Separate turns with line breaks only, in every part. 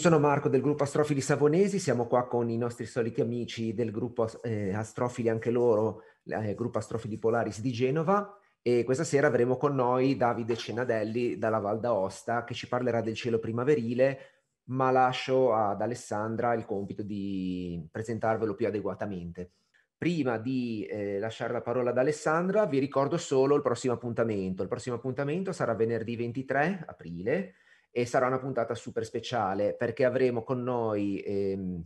sono Marco del gruppo Astrofili Savonesi, siamo qua con i nostri soliti amici del gruppo eh, Astrofili, anche loro, eh, gruppo Astrofili Polaris di Genova e questa sera avremo con noi Davide Cenadelli dalla Val d'Aosta che ci parlerà del cielo primaverile, ma lascio ad Alessandra il compito di presentarvelo più adeguatamente. Prima di eh, lasciare la parola ad Alessandra, vi ricordo solo il prossimo appuntamento. Il prossimo appuntamento sarà venerdì 23 aprile e sarà una puntata super speciale perché avremo con noi ehm,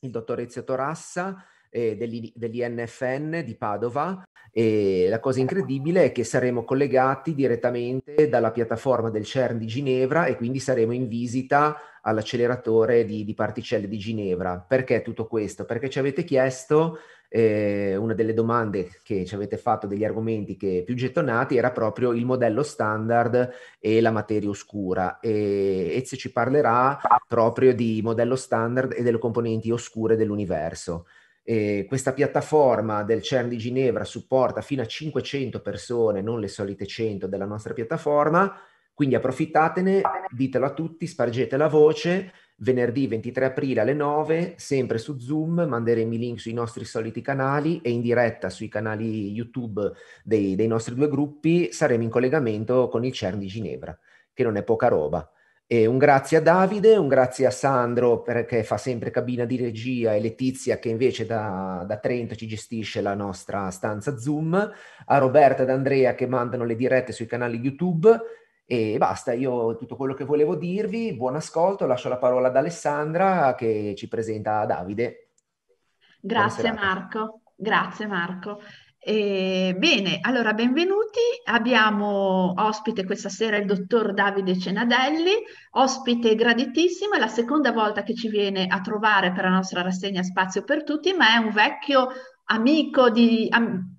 il dottor Ezio Torassa eh, degli, dell'INFN di Padova e la cosa incredibile è che saremo collegati direttamente dalla piattaforma del CERN di Ginevra e quindi saremo in visita all'acceleratore di, di particelle di Ginevra. Perché tutto questo? Perché ci avete chiesto eh, una delle domande che ci avete fatto, degli argomenti che più gettonati, era proprio il modello standard e la materia oscura. E Ezio ci parlerà proprio di modello standard e delle componenti oscure dell'universo. Eh, questa piattaforma del CERN di Ginevra supporta fino a 500 persone, non le solite 100 della nostra piattaforma, quindi approfittatene, ditelo a tutti, spargete la voce venerdì 23 aprile alle 9, sempre su Zoom, manderemo i link sui nostri soliti canali e in diretta sui canali YouTube dei, dei nostri due gruppi saremo in collegamento con il CERN di Ginevra, che non è poca roba. E un grazie a Davide, un grazie a Sandro perché fa sempre cabina di regia e Letizia che invece da, da Trento ci gestisce la nostra stanza Zoom, a Roberta ed Andrea che mandano le dirette sui canali YouTube e basta, io tutto quello che volevo dirvi, buon ascolto, lascio la parola ad Alessandra che ci presenta Davide.
Grazie Marco, grazie Marco. Eh, bene, allora benvenuti. Abbiamo ospite questa sera il dottor Davide Cenadelli, ospite graditissimo, è la seconda volta che ci viene a trovare per la nostra rassegna Spazio per Tutti, ma è un vecchio amico di,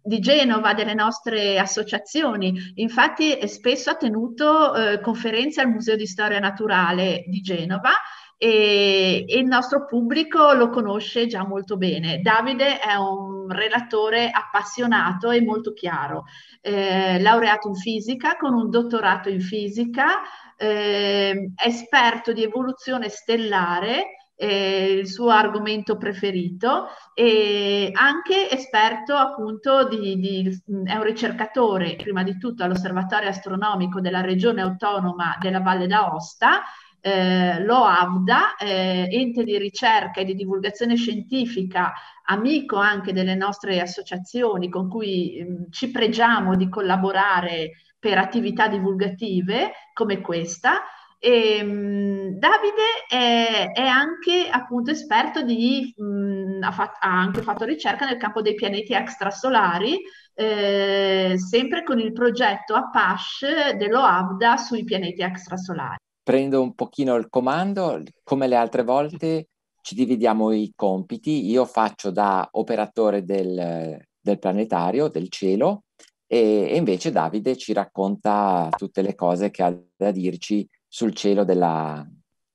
di, Genova, delle nostre associazioni. Infatti spesso ha tenuto eh, conferenze al Museo di Storia Naturale di Genova e, e, il nostro pubblico lo conosce già molto bene. Davide è un relatore appassionato e molto chiaro, eh, laureato in fisica con un dottorato in fisica, eh, esperto di evoluzione stellare eh, il suo argomento preferito e anche esperto appunto di, di, mm, è un ricercatore prima di tutto all'osservatorio astronomico della regione autonoma della Valle d'Aosta eh, l'OAVDA, eh, ente di ricerca e di divulgazione scientifica, amico anche delle nostre associazioni con cui mh, mm, ci pregiamo di collaborare per attività divulgative come questa e, ehm, mh, Davide è, è, anche appunto esperto di, mh, mhmm, ha, fatto, ha, anche fatto ricerca nel campo dei pianeti extrasolari, eh, sempre con il progetto Apache dell'OAVDA sui pianeti extrasolari.
Prendo un pochino il comando, come le altre volte ci dividiamo i compiti, io faccio da operatore del, del planetario, del cielo, e, e invece Davide ci racconta tutte le cose che ha da dirci sul cielo della,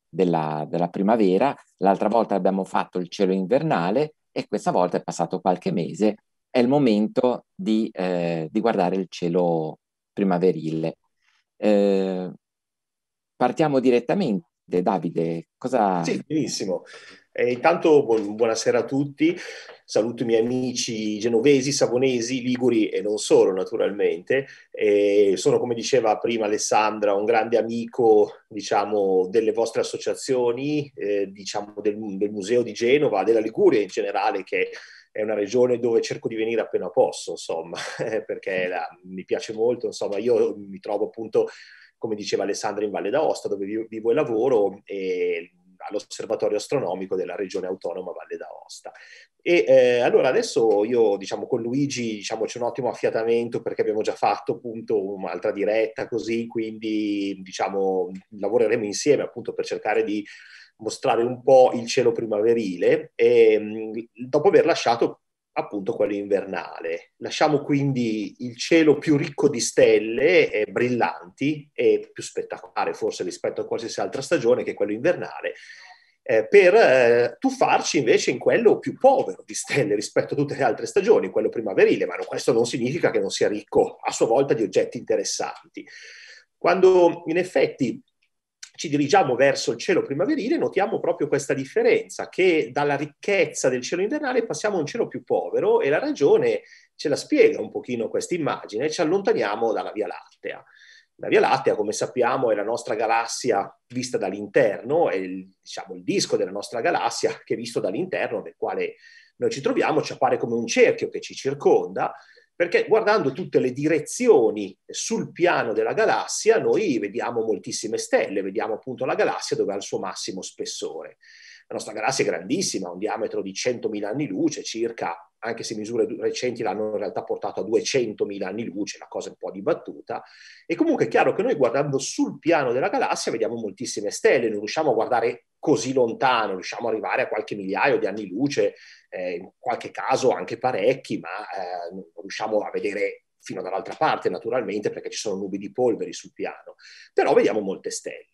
della, della primavera. L'altra volta abbiamo fatto il cielo invernale e questa volta è passato qualche mese. È il momento di, eh, di guardare il cielo primaverile. Eh, partiamo direttamente. Davide,
cosa... Sì, benissimo. Eh, intanto buon, buonasera a tutti saluto i miei amici genovesi, savonesi, liguri e non solo naturalmente. E sono, come diceva prima Alessandra, un grande amico diciamo, delle vostre associazioni, eh, diciamo, del, del Museo di Genova, della Liguria in generale, che è una regione dove cerco di venire appena posso, insomma, perché la, mi piace molto, insomma, io mi trovo appunto, come diceva Alessandra, in Valle d'Aosta, dove vivo e lavoro, e all'osservatorio astronomico della regione autonoma Valle d'Aosta. E eh, allora adesso io diciamo con Luigi diciamo, c'è un ottimo affiatamento perché abbiamo già fatto appunto un'altra diretta così, quindi diciamo lavoreremo insieme appunto per cercare di mostrare un po' il cielo primaverile e, dopo aver lasciato appunto quello invernale. Lasciamo quindi il cielo più ricco di stelle eh, brillanti e più spettacolare forse rispetto a qualsiasi altra stagione che quello invernale, eh, per eh, tuffarci invece in quello più povero di stelle rispetto a tutte le altre stagioni, quello primaverile, ma questo non significa che non sia ricco a sua volta di oggetti interessanti. Quando in effetti ci dirigiamo verso il cielo primaverile, notiamo proprio questa differenza, che dalla ricchezza del cielo invernale passiamo a un cielo più povero e la ragione ce la spiega un pochino questa immagine, ci allontaniamo dalla Via Lattea. La Via Lattea, come sappiamo, è la nostra galassia vista dall'interno, è il, diciamo, il disco della nostra galassia che visto dall'interno, del quale noi ci troviamo, ci appare come un cerchio che ci circonda perché guardando tutte le direzioni sul piano della galassia noi vediamo moltissime stelle, vediamo appunto la galassia dove ha il suo massimo spessore. La nostra galassia è grandissima, ha un diametro di 100.000 anni luce circa, anche se misure recenti l'hanno in realtà portato a 200.000 anni luce, la cosa è un po' dibattuta. E comunque è chiaro che noi guardando sul piano della galassia vediamo moltissime stelle, non riusciamo a guardare così lontano, riusciamo ad arrivare a qualche migliaio di anni luce, eh, in qualche caso anche parecchi, ma eh, non riusciamo a vedere fino dall'altra parte naturalmente perché ci sono nubi di polveri sul piano, però vediamo molte stelle.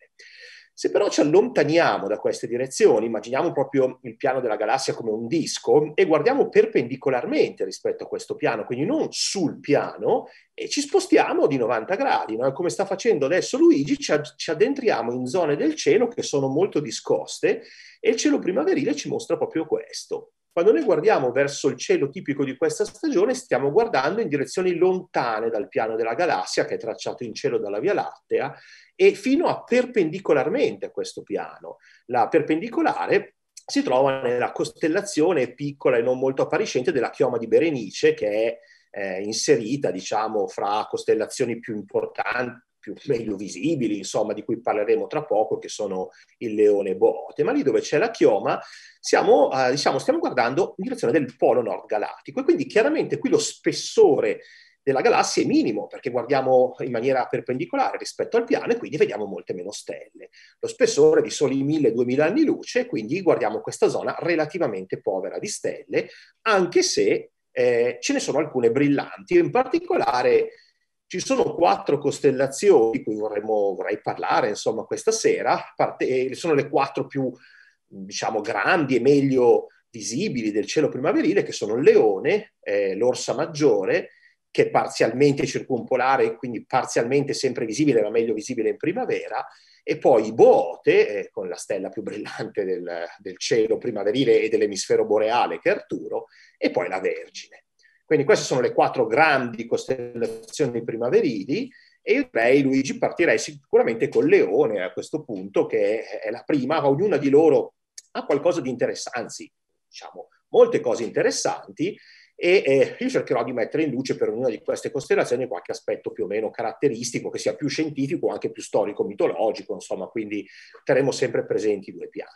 Se però ci allontaniamo da queste direzioni, immaginiamo proprio il piano della galassia come un disco e guardiamo perpendicolarmente rispetto a questo piano, quindi non sul piano, e ci spostiamo di 90 gradi, no? come sta facendo adesso Luigi, ci, ci addentriamo in zone del cielo che sono molto discoste e il cielo primaverile ci mostra proprio questo. Quando noi guardiamo verso il cielo tipico di questa stagione, stiamo guardando in direzioni lontane dal piano della galassia, che è tracciato in cielo dalla Via Lattea, e fino a perpendicolarmente a questo piano. La perpendicolare si trova nella costellazione piccola e non molto appariscente della chioma di Berenice, che è eh, inserita, diciamo, fra costellazioni più importanti più meglio visibili, insomma, di cui parleremo tra poco, che sono il leone bote, ma lì dove c'è la chioma siamo, eh, diciamo, stiamo guardando in direzione del polo nord galattico e quindi chiaramente qui lo spessore della galassia è minimo perché guardiamo in maniera perpendicolare rispetto al piano e quindi vediamo molte meno stelle. Lo spessore è di soli 1000-2000 anni luce, quindi guardiamo questa zona relativamente povera di stelle, anche se eh, ce ne sono alcune brillanti, in particolare ci sono quattro costellazioni di cui vorremmo, vorrei parlare insomma, questa sera, parte, eh, sono le quattro più diciamo, grandi e meglio visibili del cielo primaverile, che sono il leone, eh, l'orsa maggiore, che è parzialmente circumpolare, quindi parzialmente sempre visibile, ma meglio visibile in primavera, e poi i Boote, eh, con la stella più brillante del, del cielo primaverile e dell'emisfero boreale, che è Arturo, e poi la Vergine. Quindi queste sono le quattro grandi costellazioni primaverili e io direi, Luigi, partirei sicuramente col leone a questo punto, che è la prima, ognuna di loro ha qualcosa di interessante, anzi, diciamo, molte cose interessanti e eh, io cercherò di mettere in luce per ognuna di queste costellazioni qualche aspetto più o meno caratteristico, che sia più scientifico o anche più storico-mitologico, insomma, quindi terremo sempre presenti i due piani.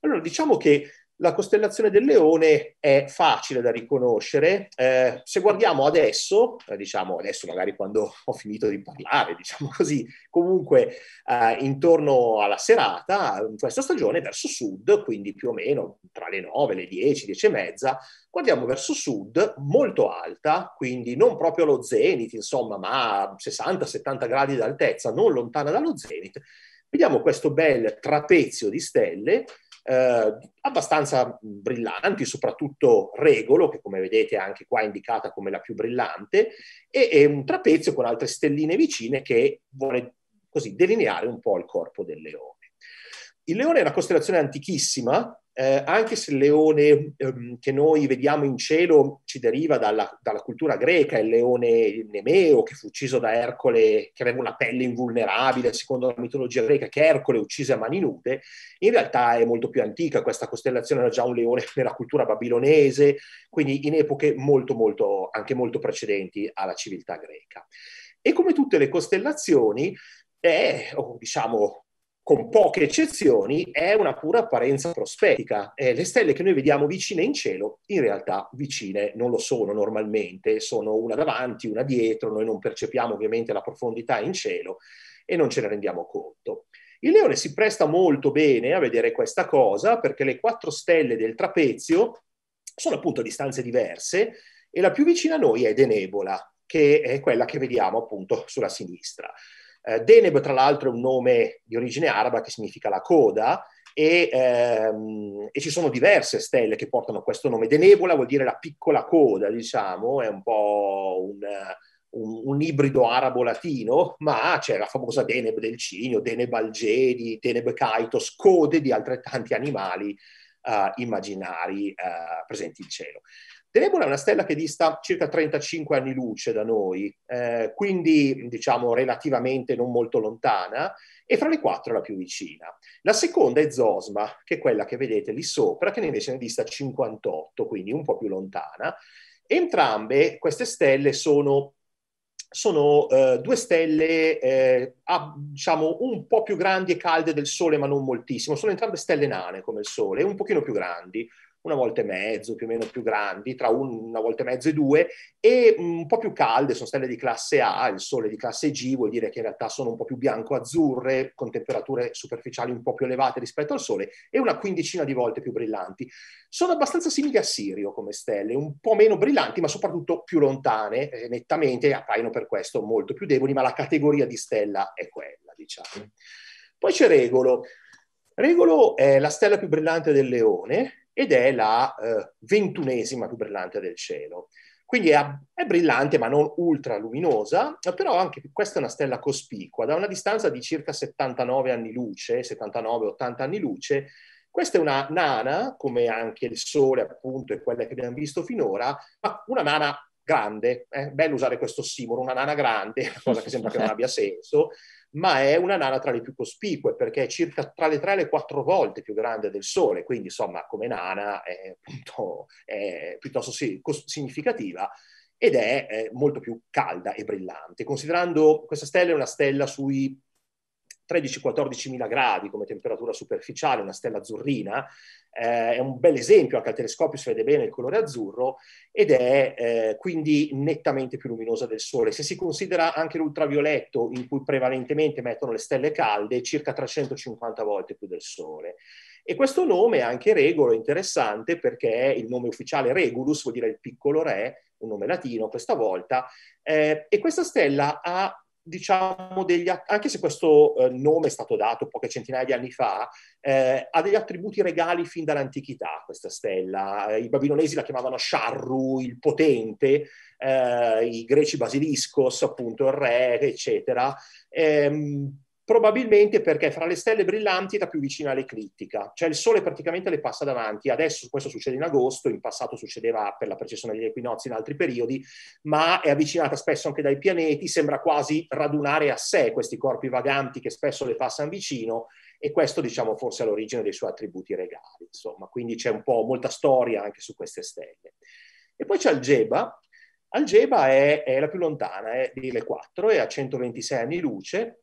Allora, diciamo che la costellazione del leone è facile da riconoscere. Eh, se guardiamo adesso, eh, diciamo adesso magari quando ho finito di parlare, diciamo così, comunque eh, intorno alla serata, in questa stagione verso sud, quindi più o meno tra le 9, le 10, 10 e mezza, guardiamo verso sud molto alta, quindi non proprio allo zenith, insomma, ma 60-70 gradi d'altezza, non lontana dallo zenith, Vediamo questo bel trapezio di stelle eh, abbastanza brillanti, soprattutto Regolo, che come vedete anche qua indicata come la più brillante, e, e un trapezio con altre stelline vicine che vuole così delineare un po' il corpo del leone. Il leone è una costellazione antichissima, eh, anche se il leone ehm, che noi vediamo in cielo ci deriva dalla, dalla, cultura greca, il leone Nemeo che fu ucciso da Ercole, che aveva una pelle invulnerabile, secondo la mitologia greca, che Ercole uccise a mani nude, in realtà è molto più antica, questa costellazione era già un leone nella cultura babilonese, quindi in epoche molto, molto, anche molto precedenti alla civiltà greca. E come tutte le costellazioni, è, oh, diciamo, con poche eccezioni, è una pura apparenza prospettica. Eh, le stelle che noi vediamo vicine in cielo, in realtà vicine non lo sono normalmente, sono una davanti, una dietro, noi non percepiamo ovviamente la profondità in cielo e non ce ne rendiamo conto. Il leone si presta molto bene a vedere questa cosa perché le quattro stelle del trapezio sono appunto a distanze diverse e la più vicina a noi è Denebola, che è quella che vediamo appunto sulla sinistra. Eh, Deneb, tra l'altro, è un nome di origine araba che significa la coda, e, ehm, e, ci sono diverse stelle che portano questo nome. Denebola vuol dire la piccola coda, diciamo, è un po' un, un, un ibrido arabo-latino, ma c'è la famosa Deneb del Cigno, Deneb Algeri, Deneb Kaitos, code di altrettanti animali eh, immaginari eh, presenti in cielo. Tenebula è una stella che dista circa 35 anni luce da noi, eh, quindi diciamo relativamente non molto lontana, e fra le quattro la più vicina. La seconda è Zosma, che è quella che vedete lì sopra, che invece ne dista 58, quindi un po' più lontana. Entrambe queste stelle sono sono eh, due stelle, eh, a, diciamo, un po' più grandi e calde del Sole, ma non moltissimo. Sono entrambe stelle nane come il Sole, un pochino più grandi, una volta e mezzo, più o meno più grandi, tra un, una volta e mezzo e due, e mm, un po' più calde, sono stelle di classe A, il sole di classe G vuol dire che in realtà sono un po' più bianco-azzurre, con temperature superficiali un po' più elevate rispetto al sole, e una quindicina di volte più brillanti. Sono abbastanza simili a Sirio come stelle, un po' meno brillanti, ma soprattutto più lontane, eh, nettamente, appaiono per questo molto più deboli, ma la categoria di stella è quella, diciamo. Poi c'è Regolo. Regolo è la stella più brillante del leone ed è la eh, ventunesima più brillante del cielo. Quindi è, è, brillante ma non ultra luminosa, però anche questa è una stella cospicua, da una distanza di circa 79 anni luce, 79-80 anni luce. Questa è una nana, come anche il Sole appunto e quella che abbiamo visto finora, ma una nana grande, è eh, bello usare questo simbolo, una nana grande, cosa che sembra che non abbia senso, ma è una nana tra le più cospicue perché è circa tra le tre e le quattro volte più grande del Sole, quindi insomma come nana è, appunto, è piuttosto sì, significativa ed è, è molto più calda e brillante. Considerando questa stella è una stella sui 13-14 mila gradi come temperatura superficiale, una stella azzurrina, eh, è un bel esempio, anche al telescopio si vede bene il colore azzurro ed è eh, quindi nettamente più luminosa del Sole. Se si considera anche l'ultravioletto, in cui prevalentemente mettono le stelle calde, circa 350 volte più del Sole. E questo nome è anche Regolo interessante perché il nome ufficiale Regulus vuol dire il piccolo re, un nome latino questa volta, eh, e questa stella ha diciamo, degli, anche se questo eh, nome è stato dato poche centinaia di anni fa, eh, ha degli attributi regali fin dall'antichità questa stella. Eh, I babilonesi la chiamavano Sharru, il potente, eh, i greci basiliscos, appunto il re, eccetera. Ehm, probabilmente perché fra le stelle brillanti era più vicina all'eclittica, cioè il Sole praticamente le passa davanti, adesso questo succede in agosto, in passato succedeva per la precessione degli equinozi in altri periodi, ma è avvicinata spesso anche dai pianeti, sembra quasi radunare a sé questi corpi vaganti che spesso le passano vicino e questo diciamo forse è l'origine dei suoi attributi regali, insomma, quindi c'è un po' molta storia anche su queste stelle. E poi c'è Algeba, Algeba è, è la più lontana, è di 1004, è a 126 anni luce,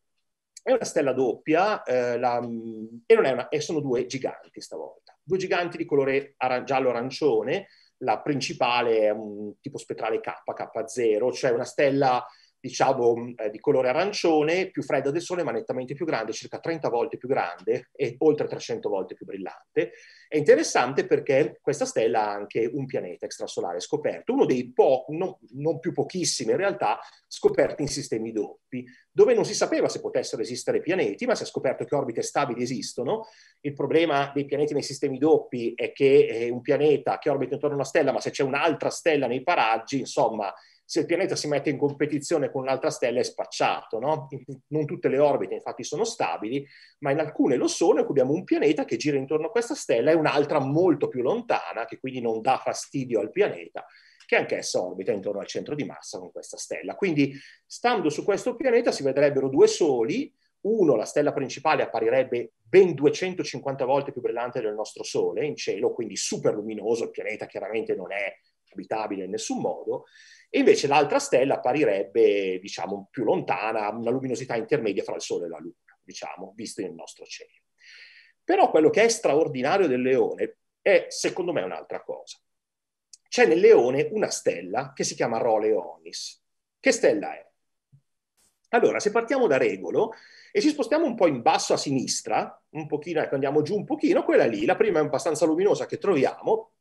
è una stella doppia eh, la, mm, e, una, e, sono due giganti stavolta. Due giganti di colore ara- giallo-arancione, la principale è un tipo spettrale K, K0, cioè una stella diciamo mm, eh, di colore arancione, più fredda del sole ma nettamente più grande, circa 30 volte più grande e oltre 300 volte più brillante. È interessante perché questa stella ha anche un pianeta extrasolare scoperto, uno dei pochi, no, non più pochissimi in realtà, scoperti in sistemi doppi, dove non si sapeva se potessero esistere pianeti, ma si è scoperto che orbite stabili esistono. Il problema dei pianeti nei sistemi doppi è che è eh, un pianeta che orbita intorno a una stella, ma se c'è un'altra stella nei paraggi, insomma, se il pianeta si mette in competizione con un'altra stella è spacciato. No? Non tutte le orbite infatti sono stabili, ma in alcune lo sono e qui abbiamo un pianeta che gira intorno a questa stella e un'altra molto più lontana, che quindi non dà fastidio al pianeta, che anch'essa orbita intorno al centro di massa con questa stella. Quindi stando su questo pianeta si vedrebbero due soli, uno, la stella principale apparirebbe ben 250 volte più brillante del nostro Sole in cielo, quindi super luminoso, il pianeta chiaramente non è abitabile in nessun modo, e invece l'altra stella apparirebbe, diciamo, più lontana, una luminosità intermedia fra il Sole e la Luna, diciamo, visto nel nostro cielo. Però quello che è straordinario del leone è, secondo me, un'altra cosa. C'è nel leone una stella che si chiama Roleonis. Che stella è? Allora, se partiamo da Regolo e ci spostiamo un po' in basso a sinistra, un pochino, ecco, andiamo giù un pochino, quella lì, la prima è abbastanza luminosa che troviamo,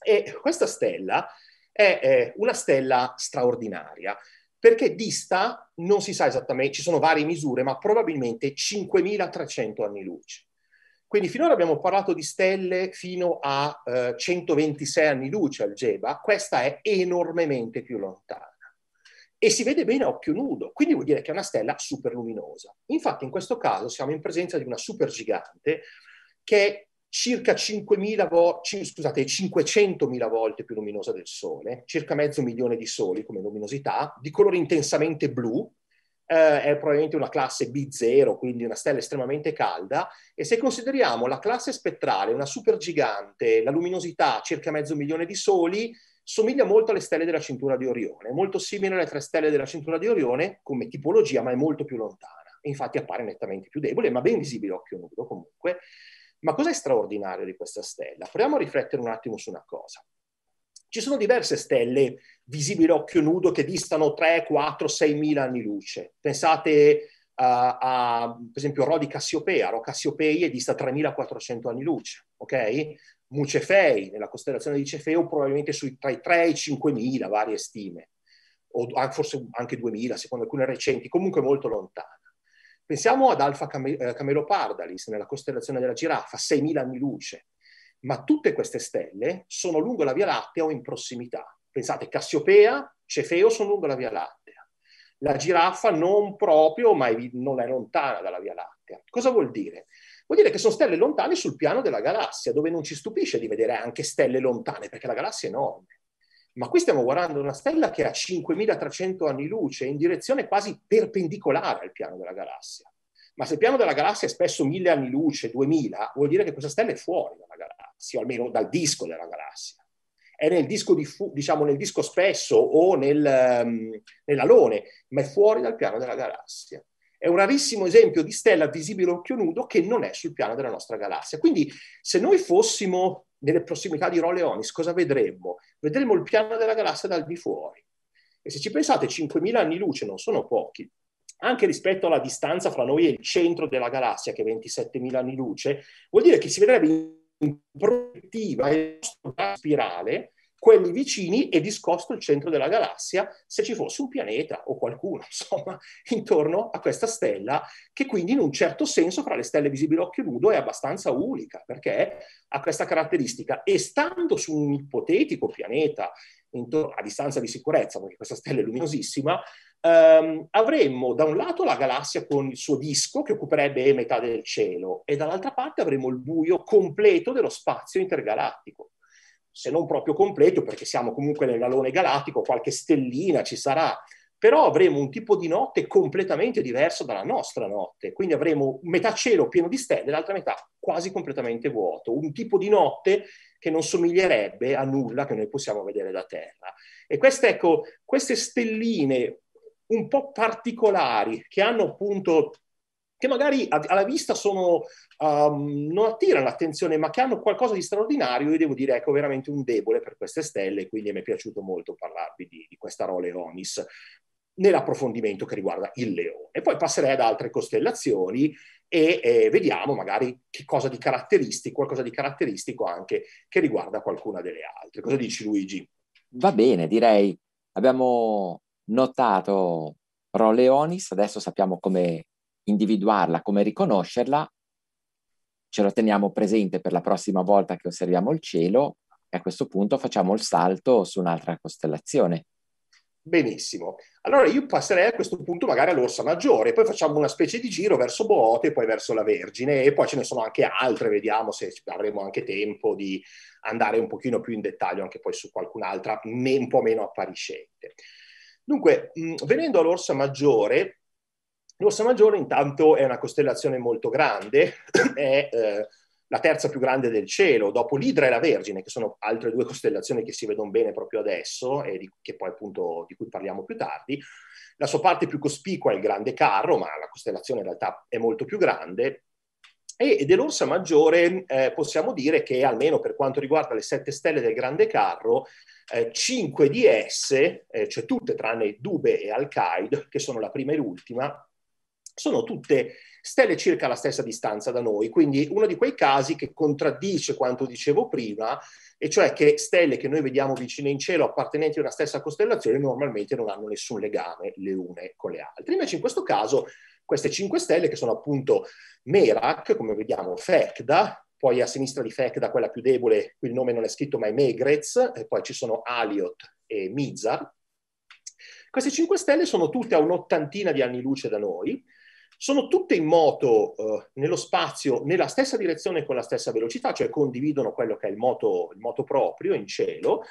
e questa stella è eh, una stella straordinaria perché dista, non si sa esattamente, ci sono varie misure, ma probabilmente 5.300 anni luce. Quindi finora abbiamo parlato di stelle fino a eh, 126 anni luce al Geba, questa è enormemente più lontana e si vede bene a occhio nudo, quindi vuol dire che è una stella superluminosa. Infatti in questo caso siamo in presenza di una supergigante che è circa 5.000 vo- c- scusate, 500.000 volte più luminosa del Sole, circa mezzo milione di soli come luminosità, di colore intensamente blu, eh, è probabilmente una classe B0, quindi una stella estremamente calda, e se consideriamo la classe spettrale, una supergigante, la luminosità circa mezzo milione di soli, somiglia molto alle stelle della cintura di Orione, molto simile alle tre stelle della cintura di Orione come tipologia, ma è molto più lontana. Infatti appare nettamente più debole, ma ben visibile a occhio nudo comunque. Ma cos'è straordinario di questa stella? Proviamo a riflettere un attimo su una cosa. Ci sono diverse stelle visibili a occhio nudo che distano 3, 4, 6 mila anni luce. Pensate uh, a, per esempio, Rodi Cassiopea. Rho Cassiopeia dista 3400 anni luce, ok? Mucefei, nella costellazione di Cefeo, probabilmente sui, tra i 3 e i 5000, varie stime, o forse anche 2000, secondo alcune recenti, comunque molto lontana. Pensiamo ad Alfa eh, Camelopardalis nella costellazione della giraffa, 6.000 anni luce, ma tutte queste stelle sono lungo la Via Lattea o in prossimità. Pensate, Cassiopea, Cefeo sono lungo la Via Lattea. La giraffa non proprio, ma non è lontana dalla Via Lattea. Cosa vuol dire? Vuol dire che sono stelle lontane sul piano della galassia, dove non ci stupisce di vedere anche stelle lontane, perché la galassia è enorme ma qui stiamo guardando una stella che ha 5300 anni luce in direzione quasi perpendicolare al piano della galassia. Ma se il piano della galassia è spesso 1000 anni luce, 2000, vuol dire che questa stella è fuori dalla galassia, o almeno dal disco della galassia. È nel disco, diffu- diciamo, nel disco spesso o nel, um, nell'alone, ma è fuori dal piano della galassia. È un rarissimo esempio di stella visibile a occhio nudo che non è sul piano della nostra galassia. Quindi se noi fossimo nelle prossimità di Roleonis, cosa vedremmo? Vedremo il piano della galassia dal di fuori. E se ci pensate, 5.000 anni luce non sono pochi, anche rispetto alla distanza fra noi e il centro della galassia, che è 27.000 anni luce, vuol dire che si vedrebbe in prospettiva in spirale quelli vicini e discosto il centro della galassia se ci fosse un pianeta o qualcuno, insomma, intorno a questa stella, che quindi in un certo senso fra le stelle visibili a occhio nudo è abbastanza unica, perché ha questa caratteristica. E stando su un ipotetico pianeta intorno, a distanza di sicurezza, perché questa stella è luminosissima, ehm, avremmo da un lato la galassia con il suo disco che occuperebbe metà del cielo e dall'altra parte avremmo il buio completo dello spazio intergalattico se non proprio completo, perché siamo comunque nell'alone galattico, qualche stellina ci sarà, però avremo un tipo di notte completamente diverso dalla nostra notte, quindi avremo metà cielo pieno di stelle, l'altra metà quasi completamente vuoto, un tipo di notte che non somiglierebbe a nulla che noi possiamo vedere da Terra. E queste, ecco, queste stelline un po' particolari che hanno appunto che magari alla vista sono um, non attirano l'attenzione, ma che hanno qualcosa di straordinario, io devo dire ecco veramente un debole per queste stelle, quindi mi è piaciuto molto parlarvi di, di questa Role Onis nell'approfondimento che riguarda il leone. Poi passerei ad altre costellazioni e eh, vediamo magari che cosa di caratteristico, qualcosa di caratteristico anche che riguarda qualcuna delle altre. Cosa dici Luigi?
Va bene, direi abbiamo notato Roleonis, adesso sappiamo come individuarla, come riconoscerla ce lo teniamo presente per la prossima volta che osserviamo il cielo e a questo punto facciamo il salto su un'altra costellazione.
Benissimo. Allora io passerei a questo punto magari all'Orsa Maggiore, poi facciamo una specie di giro verso Boote, poi verso la Vergine e poi ce ne sono anche altre, vediamo se avremo anche tempo di andare un pochino più in dettaglio anche poi su qualcun'altra un po' meno appariscente. Dunque, venendo all'Orsa Maggiore, L'Orsa Maggiore intanto è una costellazione molto grande, è eh, la terza più grande del cielo, dopo l'Idra e la Vergine, che sono altre due costellazioni che si vedono bene proprio adesso e di, che poi appunto di cui parliamo più tardi. La sua parte più cospicua è il Grande Carro, ma la costellazione in realtà è molto più grande. E dell'Orsa Maggiore eh, possiamo dire che, almeno per quanto riguarda le sette stelle del Grande Carro, eh, cinque di esse, eh, cioè tutte tranne Dube e Al-Qaeda, che sono la prima e l'ultima, sono tutte stelle circa la stessa distanza da noi, quindi uno di quei casi che contraddice quanto dicevo prima, e cioè che stelle che noi vediamo vicine in cielo appartenenti a una stessa costellazione normalmente non hanno nessun legame le une con le altre. Invece in questo caso queste cinque stelle che sono appunto Merak, come vediamo, Fekda, poi a sinistra di Fekda quella più debole, qui il nome non è scritto ma è Megrez, e poi ci sono Aliot e Mizar. Queste cinque stelle sono tutte a un'ottantina di anni luce da noi, sono tutte in moto eh, nello spazio nella stessa direzione con la stessa velocità, cioè condividono quello che è il moto, il moto proprio in cielo,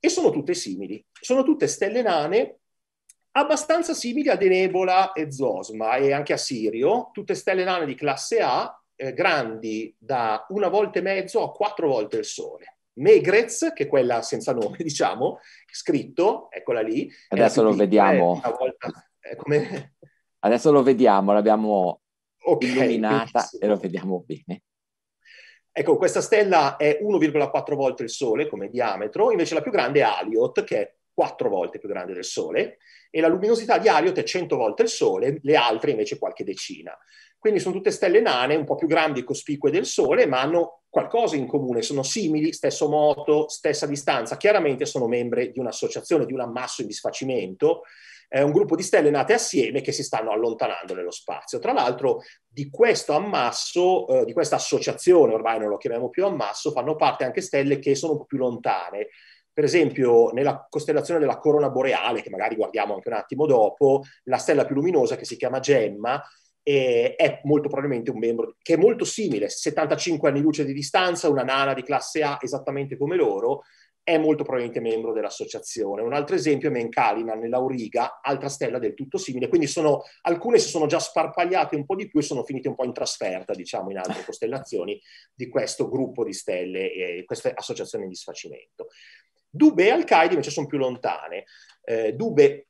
e sono tutte simili. Sono tutte stelle nane abbastanza simili a Denebola e Zosma e anche a Sirio, tutte stelle nane di classe A, eh, grandi da una volta e mezzo a quattro volte il Sole. Megrez, che è quella senza nome, diciamo, scritto, eccola lì. Adesso lo vediamo. Eh, volta, eh, come...
Adesso lo vediamo, l'abbiamo
okay, illuminata benissimo.
e lo vediamo bene.
Ecco, questa stella è 1,4 volte il Sole come diametro, invece la più grande è Aliot, che è 4 volte più grande del Sole, e la luminosità di Aliot è 100 volte il Sole, le altre invece qualche decina. Quindi sono tutte stelle nane, un po' più grandi e cospicue del Sole, ma hanno qualcosa in comune, sono simili, stesso moto, stessa distanza. Chiaramente sono membri di un'associazione, di un ammasso in disfacimento, è un gruppo di stelle nate assieme che si stanno allontanando nello spazio. Tra l'altro di questo ammasso, eh, di questa associazione, ormai non lo chiamiamo più ammasso, fanno parte anche stelle che sono un po' più lontane. Per esempio, nella costellazione della Corona Boreale, che magari guardiamo anche un attimo dopo, la stella più luminosa che si chiama Gemma eh, è molto probabilmente un membro che è molto simile, 75 anni luce di distanza, una nana di classe A esattamente come loro, è molto probabilmente membro dell'associazione. Un altro esempio è Mencalina Uriga, altra stella del tutto simile, quindi sono, alcune si sono già sparpagliate un po' di più e sono finite un po' in trasferta, diciamo, in altre costellazioni di questo gruppo di stelle, eh, queste associazioni di sfacimento. Dube e Al-Qaeda invece sono più lontane. Eh, Dube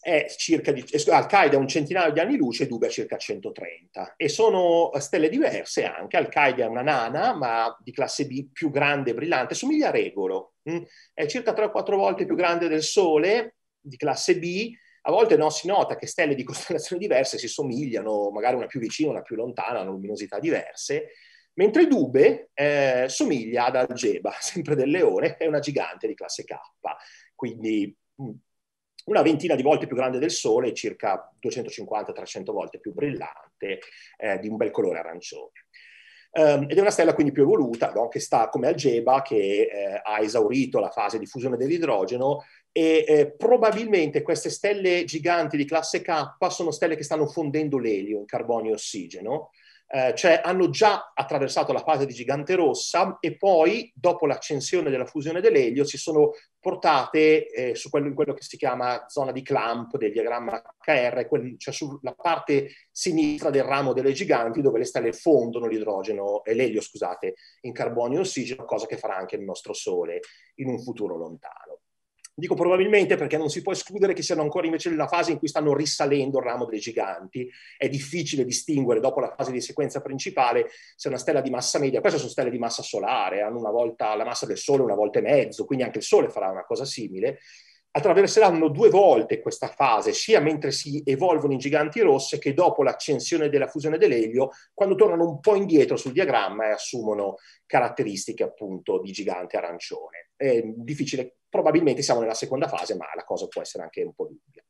è circa, di, eh, Al-Qaeda è un centinaio di anni luce, Dube è circa 130. E sono stelle diverse anche, Al-Qaeda è una nana, ma di classe B più grande e brillante, somiglia a Regolo, Mm? È circa 3-4 volte più grande del Sole, di classe B, a volte no, si nota che stelle di costellazioni diverse si somigliano, magari una più vicina, una più lontana, hanno luminosità diverse, mentre Dube eh, somiglia ad Algeba, sempre del leone, è una gigante di classe K, quindi mm, una ventina di volte più grande del Sole, circa 250-300 volte più brillante, eh, di un bel colore arancione. Um, ed è una stella quindi più evoluta, no? che sta come Algeba, che eh, ha esaurito la fase di fusione dell'idrogeno e eh, probabilmente queste stelle giganti di classe K sono stelle che stanno fondendo l'elio in carbonio e ossigeno eh, cioè hanno già attraversato la fase di gigante rossa e poi, dopo l'accensione della fusione dell'elio, si sono portate eh, su quello, in quello che si chiama zona di clamp del diagramma HR, quel, cioè sulla parte sinistra del ramo delle giganti dove le stelle fondono l'idrogeno e l'elio, scusate, in carbonio e ossigeno, cosa che farà anche il nostro Sole in un futuro lontano. Dico probabilmente perché non si può escludere che siano ancora invece nella fase in cui stanno risalendo il ramo dei giganti. È difficile distinguere dopo la fase di sequenza principale se una stella di massa media, queste sono stelle di massa solare, hanno una volta la massa del Sole, una volta e mezzo, quindi anche il Sole farà una cosa simile attraverseranno due volte questa fase, sia mentre si evolvono in giganti rosse che dopo l'accensione della fusione dell'elio, quando tornano un po' indietro sul diagramma e assumono caratteristiche appunto di gigante arancione. È difficile probabilmente siamo nella seconda fase, ma la cosa può essere anche un po' dubbia.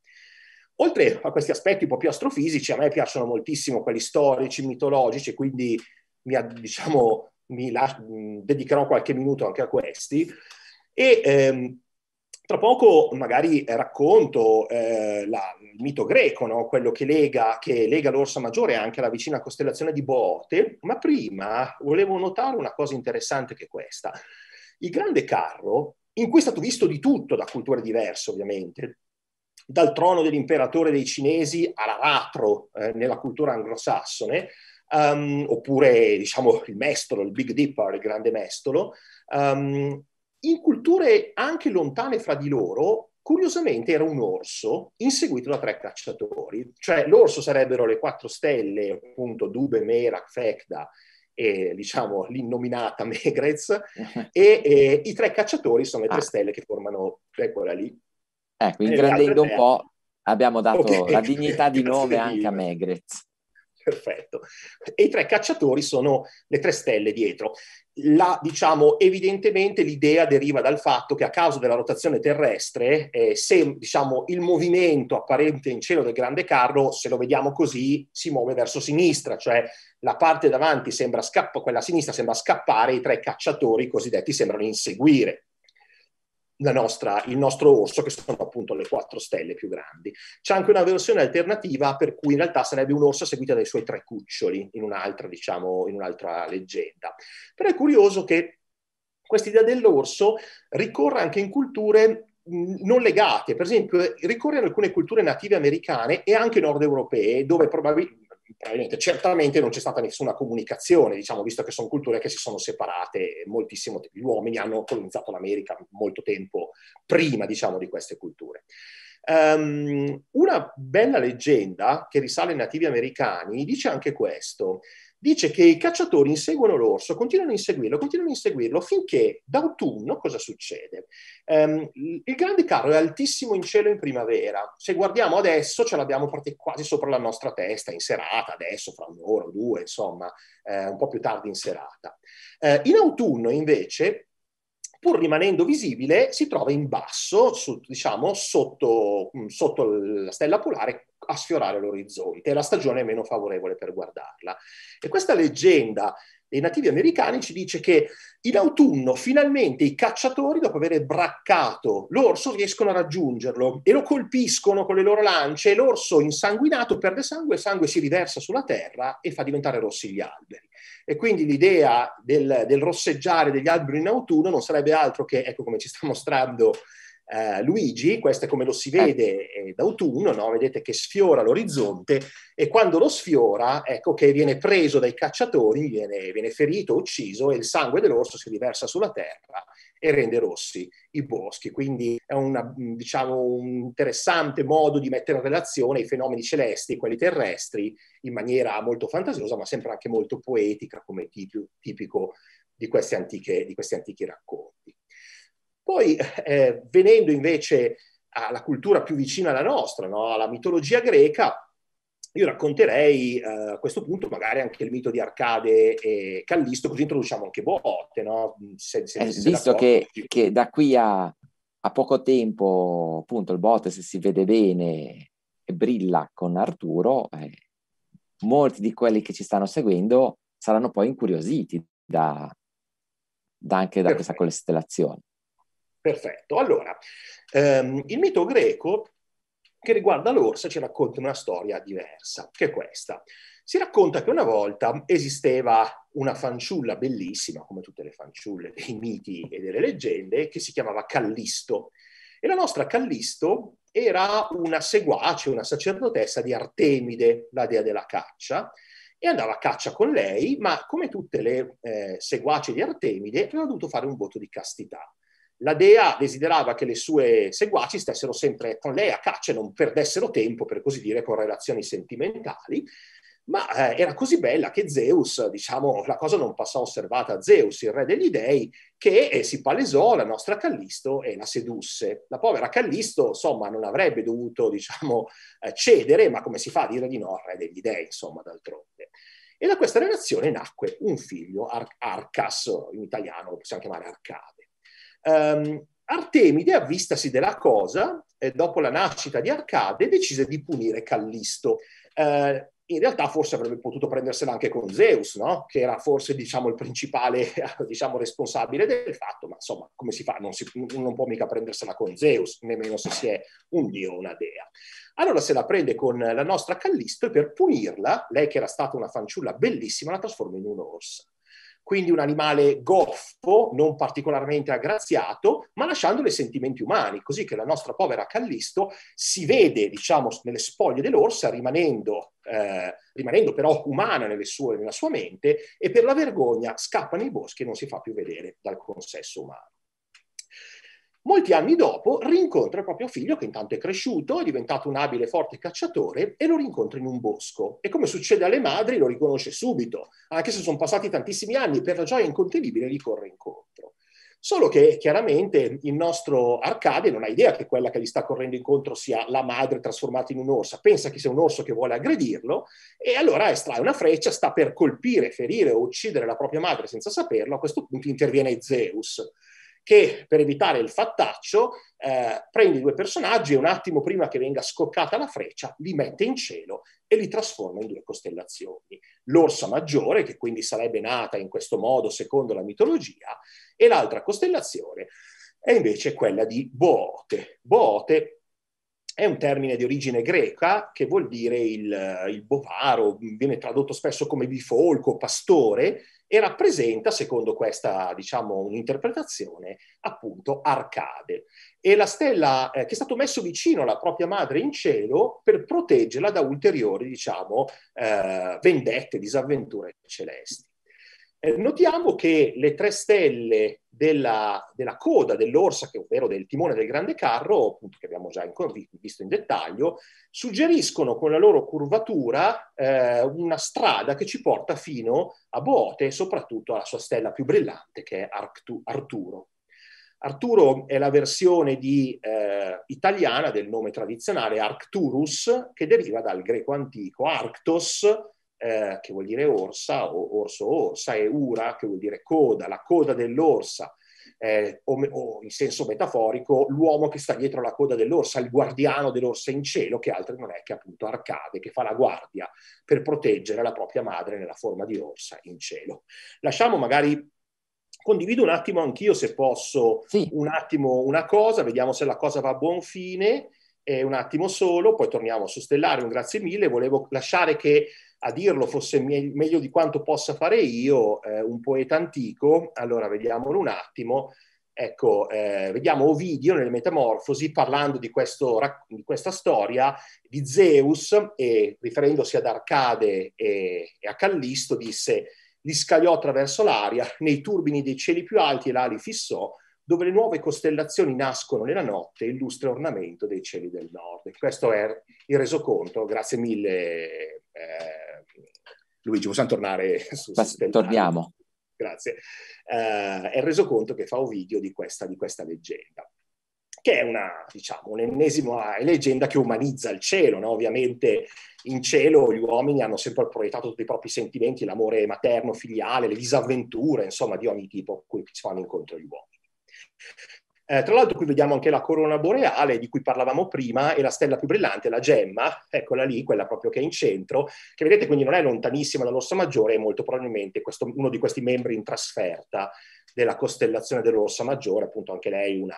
Oltre a questi aspetti un po' più astrofisici, a me piacciono moltissimo quelli storici, mitologici, quindi mi, diciamo, mi las- mm, dedicherò qualche minuto anche a questi. E ehm, tra poco magari racconto eh, la, il mito greco, no? quello che lega, che lega, l'orsa maggiore anche alla vicina costellazione di Boote, ma prima volevo notare una cosa interessante che è questa. Il grande carro in cui è stato visto di tutto da culture diverse, ovviamente, dal trono dell'imperatore dei cinesi all'aratro eh, nella cultura anglosassone, um, oppure diciamo il mestolo, il Big Dipper, il grande mestolo, um, in culture anche lontane fra di loro, curiosamente era un orso inseguito da tre cacciatori, cioè l'orso sarebbero le quattro stelle, appunto Dube, Merak, Fekda, e diciamo l'innominata Megrez, e, e i tre cacciatori sono le tre ah. stelle che formano cioè, quella lì.
Ecco, ingrandendo eh, un po',
abbiamo dato okay. la dignità di nome anche a Megrez. Perfetto. E i tre cacciatori sono le tre stelle dietro. La, diciamo, evidentemente l'idea deriva dal fatto che a causa della rotazione terrestre, eh, se diciamo, il movimento apparente in cielo del grande carro, se lo vediamo così, si muove verso sinistra, cioè la parte davanti sembra scappare, quella a sinistra sembra scappare, i tre cacciatori cosiddetti sembrano inseguire nostra, il nostro orso, che sono appunto le quattro stelle più grandi. C'è anche una versione alternativa per cui in realtà sarebbe un orso seguito dai suoi tre cuccioli, in un'altra, diciamo, in un'altra leggenda. Però è curioso che questa idea dell'orso ricorra anche in culture non legate, per esempio ricorre in alcune culture native americane e anche nord europee, dove probabilmente probabilmente, certamente non c'è stata nessuna comunicazione, diciamo, visto che sono culture che si sono separate moltissimo, gli uomini hanno colonizzato l'America molto tempo prima, diciamo, di queste culture. Um, una bella leggenda che risale ai nativi americani dice anche questo, dice che i cacciatori inseguono l'orso, continuano a inseguirlo, continuano a inseguirlo, finché d'autunno cosa succede? Um, il grande carro è altissimo in cielo in primavera, se guardiamo adesso ce l'abbiamo quasi sopra la nostra testa, in serata, adesso fra un'ora o due, insomma, eh, un po' più tardi in serata. Eh, in autunno invece pur rimanendo visibile, si trova in basso, su, diciamo, sotto, mm, sotto la stella polare a sfiorare l'orizzonte. La stagione è meno favorevole per guardarla. E questa leggenda dei nativi americani ci dice che in autunno finalmente i cacciatori, dopo aver braccato l'orso, riescono a raggiungerlo e lo colpiscono con le loro lance e l'orso insanguinato perde sangue, il sangue si riversa sulla terra e fa diventare rossi gli alberi. E quindi l'idea del, del rosseggiare degli alberi in autunno non sarebbe altro che, ecco come ci sta mostrando eh, Luigi, questo è come lo si eh. vede eh, d'autunno, no? vedete che sfiora l'orizzonte e quando lo sfiora, ecco che viene preso dai cacciatori, viene, viene ferito, ucciso e il sangue dell'orso si riversa sulla terra e rende rossi i boschi. Quindi è una, diciamo, un interessante modo di mettere in relazione i fenomeni celesti e quelli terrestri in maniera molto fantasiosa, ma sempre anche molto poetica, come tipico di, queste antiche, di questi antichi racconti. Poi eh, venendo invece alla cultura più vicina alla nostra, no? alla mitologia greca, io racconterei eh, a questo punto magari anche il mito di Arcade e Callisto, così introduciamo anche Botte. No? Mm, se, se, eh, se visto che,
che, da qui a, a, poco tempo, appunto, il Botte, se si vede bene, brilla con Arturo, eh, molti di quelli che ci stanno seguendo saranno poi incuriositi da, da anche da Perfetto. questa costellazione.
Perfetto. Allora, ehm, il mito greco che riguarda l'orsa ci racconta una storia diversa, che è questa. Si racconta che una volta esisteva una fanciulla bellissima, come tutte le fanciulle dei miti e delle leggende, che si chiamava Callisto. E la nostra Callisto era una seguace, una sacerdotessa di Artemide, la dea della caccia, e andava a caccia con lei, ma come tutte le eh, seguaci di Artemide aveva dovuto fare un voto di castità la dea desiderava che le sue seguaci stessero sempre con lei a caccia e non perdessero tempo, per così dire, con relazioni sentimentali, ma eh, era così bella che Zeus, diciamo, la cosa non passò osservata a Zeus, il re degli dei, che eh, si palesò la nostra Callisto e la sedusse. La povera Callisto, insomma, non avrebbe dovuto, diciamo, eh, cedere, ma come si fa a dire di no al re degli dei, insomma, d'altronde. E da questa relazione nacque un figlio, Ar- Arcas, in italiano lo possiamo chiamare Arcado. Um, Artemide, avvistasi della cosa, eh, dopo la nascita di Arcade, decise di punire Callisto. Eh, in realtà forse avrebbe potuto prendersela anche con Zeus, no? che era forse diciamo, il principale diciamo, responsabile del fatto, ma insomma come si fa? Non, si, non, può mica prendersela con Zeus, nemmeno se si è un dio o una dea. Allora se la prende con la nostra Callisto e per punirla, lei che era stata una fanciulla bellissima, la trasforma in un'orsa quindi un animale goffo, non particolarmente aggraziato, ma lasciandole sentimenti umani, così che la nostra povera Callisto si vede, diciamo, nelle spoglie dell'orsa, rimanendo, eh, rimanendo però umana sue, nella sua mente, e per la vergogna scappa nei boschi e non si fa più vedere dal consesso umano. Molti anni dopo rincontra il proprio figlio che intanto è cresciuto, è diventato un abile e forte cacciatore e lo rincontra in un bosco. E come succede alle madri lo riconosce subito, anche se sono passati tantissimi anni, per la gioia incontenibile gli corre incontro. Solo che chiaramente il nostro Arcade non ha idea che quella che gli sta correndo incontro sia la madre trasformata in un orso, pensa che sia un orso che vuole aggredirlo e allora estrae una freccia, sta per colpire, ferire o uccidere la propria madre senza saperlo, a questo punto interviene Zeus che per evitare il fattaccio eh, prende i due personaggi e un attimo prima che venga scoccata la freccia li mette in cielo e li trasforma in due costellazioni. L'orsa maggiore, che quindi sarebbe nata in questo modo secondo la mitologia, e l'altra costellazione è invece quella di Boote. Boote è un termine di origine greca che vuol dire il, il bovaro, viene tradotto spesso come bifolco, pastore, e rappresenta, secondo questa, diciamo, un'interpretazione, appunto Arcade. E la stella eh, che è stato messo vicino alla propria madre in cielo per proteggerla da ulteriori, diciamo, eh, vendette, disavventure celesti. Eh, notiamo che le tre stelle della, della coda dell'orsa, che, ovvero del timone del grande carro, appunto, che abbiamo già visto in dettaglio, suggeriscono con la loro curvatura eh, una strada che ci porta fino a Boote e soprattutto alla sua stella più brillante, che è Arctu- Arturo. Arturo è la versione di, eh, italiana del nome tradizionale Arcturus, che deriva dal greco antico Arctos, eh, che vuol dire orsa o orso orsa, e ura, che vuol dire coda, la coda dell'orsa, eh, o, o, in senso metaforico l'uomo che sta dietro la coda dell'orsa, il guardiano dell'orsa in cielo, che altro non è che appunto Arcade, che fa la guardia per proteggere la propria madre nella forma di orsa in cielo. Lasciamo magari condivido un attimo anch'io se posso sì. un attimo una cosa, vediamo se la cosa va a buon fine. Eh, un attimo solo, poi torniamo su Stellarium, grazie mille. Volevo lasciare che a dirlo fosse me- meglio di quanto possa fare io, eh, un poeta antico, allora vediamolo un attimo, ecco, eh, vediamo Ovidio nelle Metamorfosi parlando di, questo, di, questa storia di Zeus e riferendosi ad Arcade e, e a Callisto disse li scagliò attraverso l'aria, nei turbini dei cieli più alti e l'ali fissò, dove le nuove costellazioni nascono nella notte illustre ornamento dei cieli del nord. questo è il resoconto, grazie mille eh, Luigi, possiamo tornare su Ma, Torniamo. Grazie. Eh, è il resoconto che fa Ovidio di questa, di questa leggenda che è una, diciamo, un'ennesima leggenda che umanizza il cielo, no? ovviamente in cielo gli uomini hanno sempre proiettato tutti i propri sentimenti, l'amore materno, filiale, le disavventure, insomma, di ogni tipo a cui si fanno incontro gli uomini. Eh, tra l'altro qui vediamo anche la corona boreale di cui parlavamo prima e la stella più brillante, la gemma, eccola lì, quella proprio che è in centro, che vedete quindi non è lontanissima dall'Orsa Maggiore, è molto probabilmente questo, uno di questi membri in trasferta della costellazione dell'Orsa Maggiore, appunto anche lei una,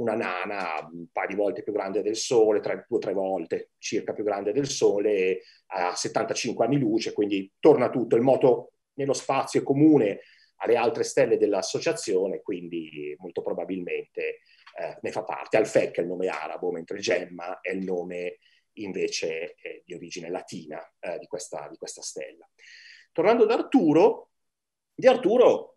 una nana un paio di volte più grande del Sole, tre, due o tre volte circa più grande del Sole, a 75 anni luce, quindi torna tutto, il moto nello spazio è comune alle altre stelle dell'associazione, quindi molto probabilmente eh, ne fa parte. Al-Fek è il nome arabo, mentre Gemma è il nome invece eh, di origine latina eh, di, questa, di, questa, stella. Tornando ad Arturo, di Arturo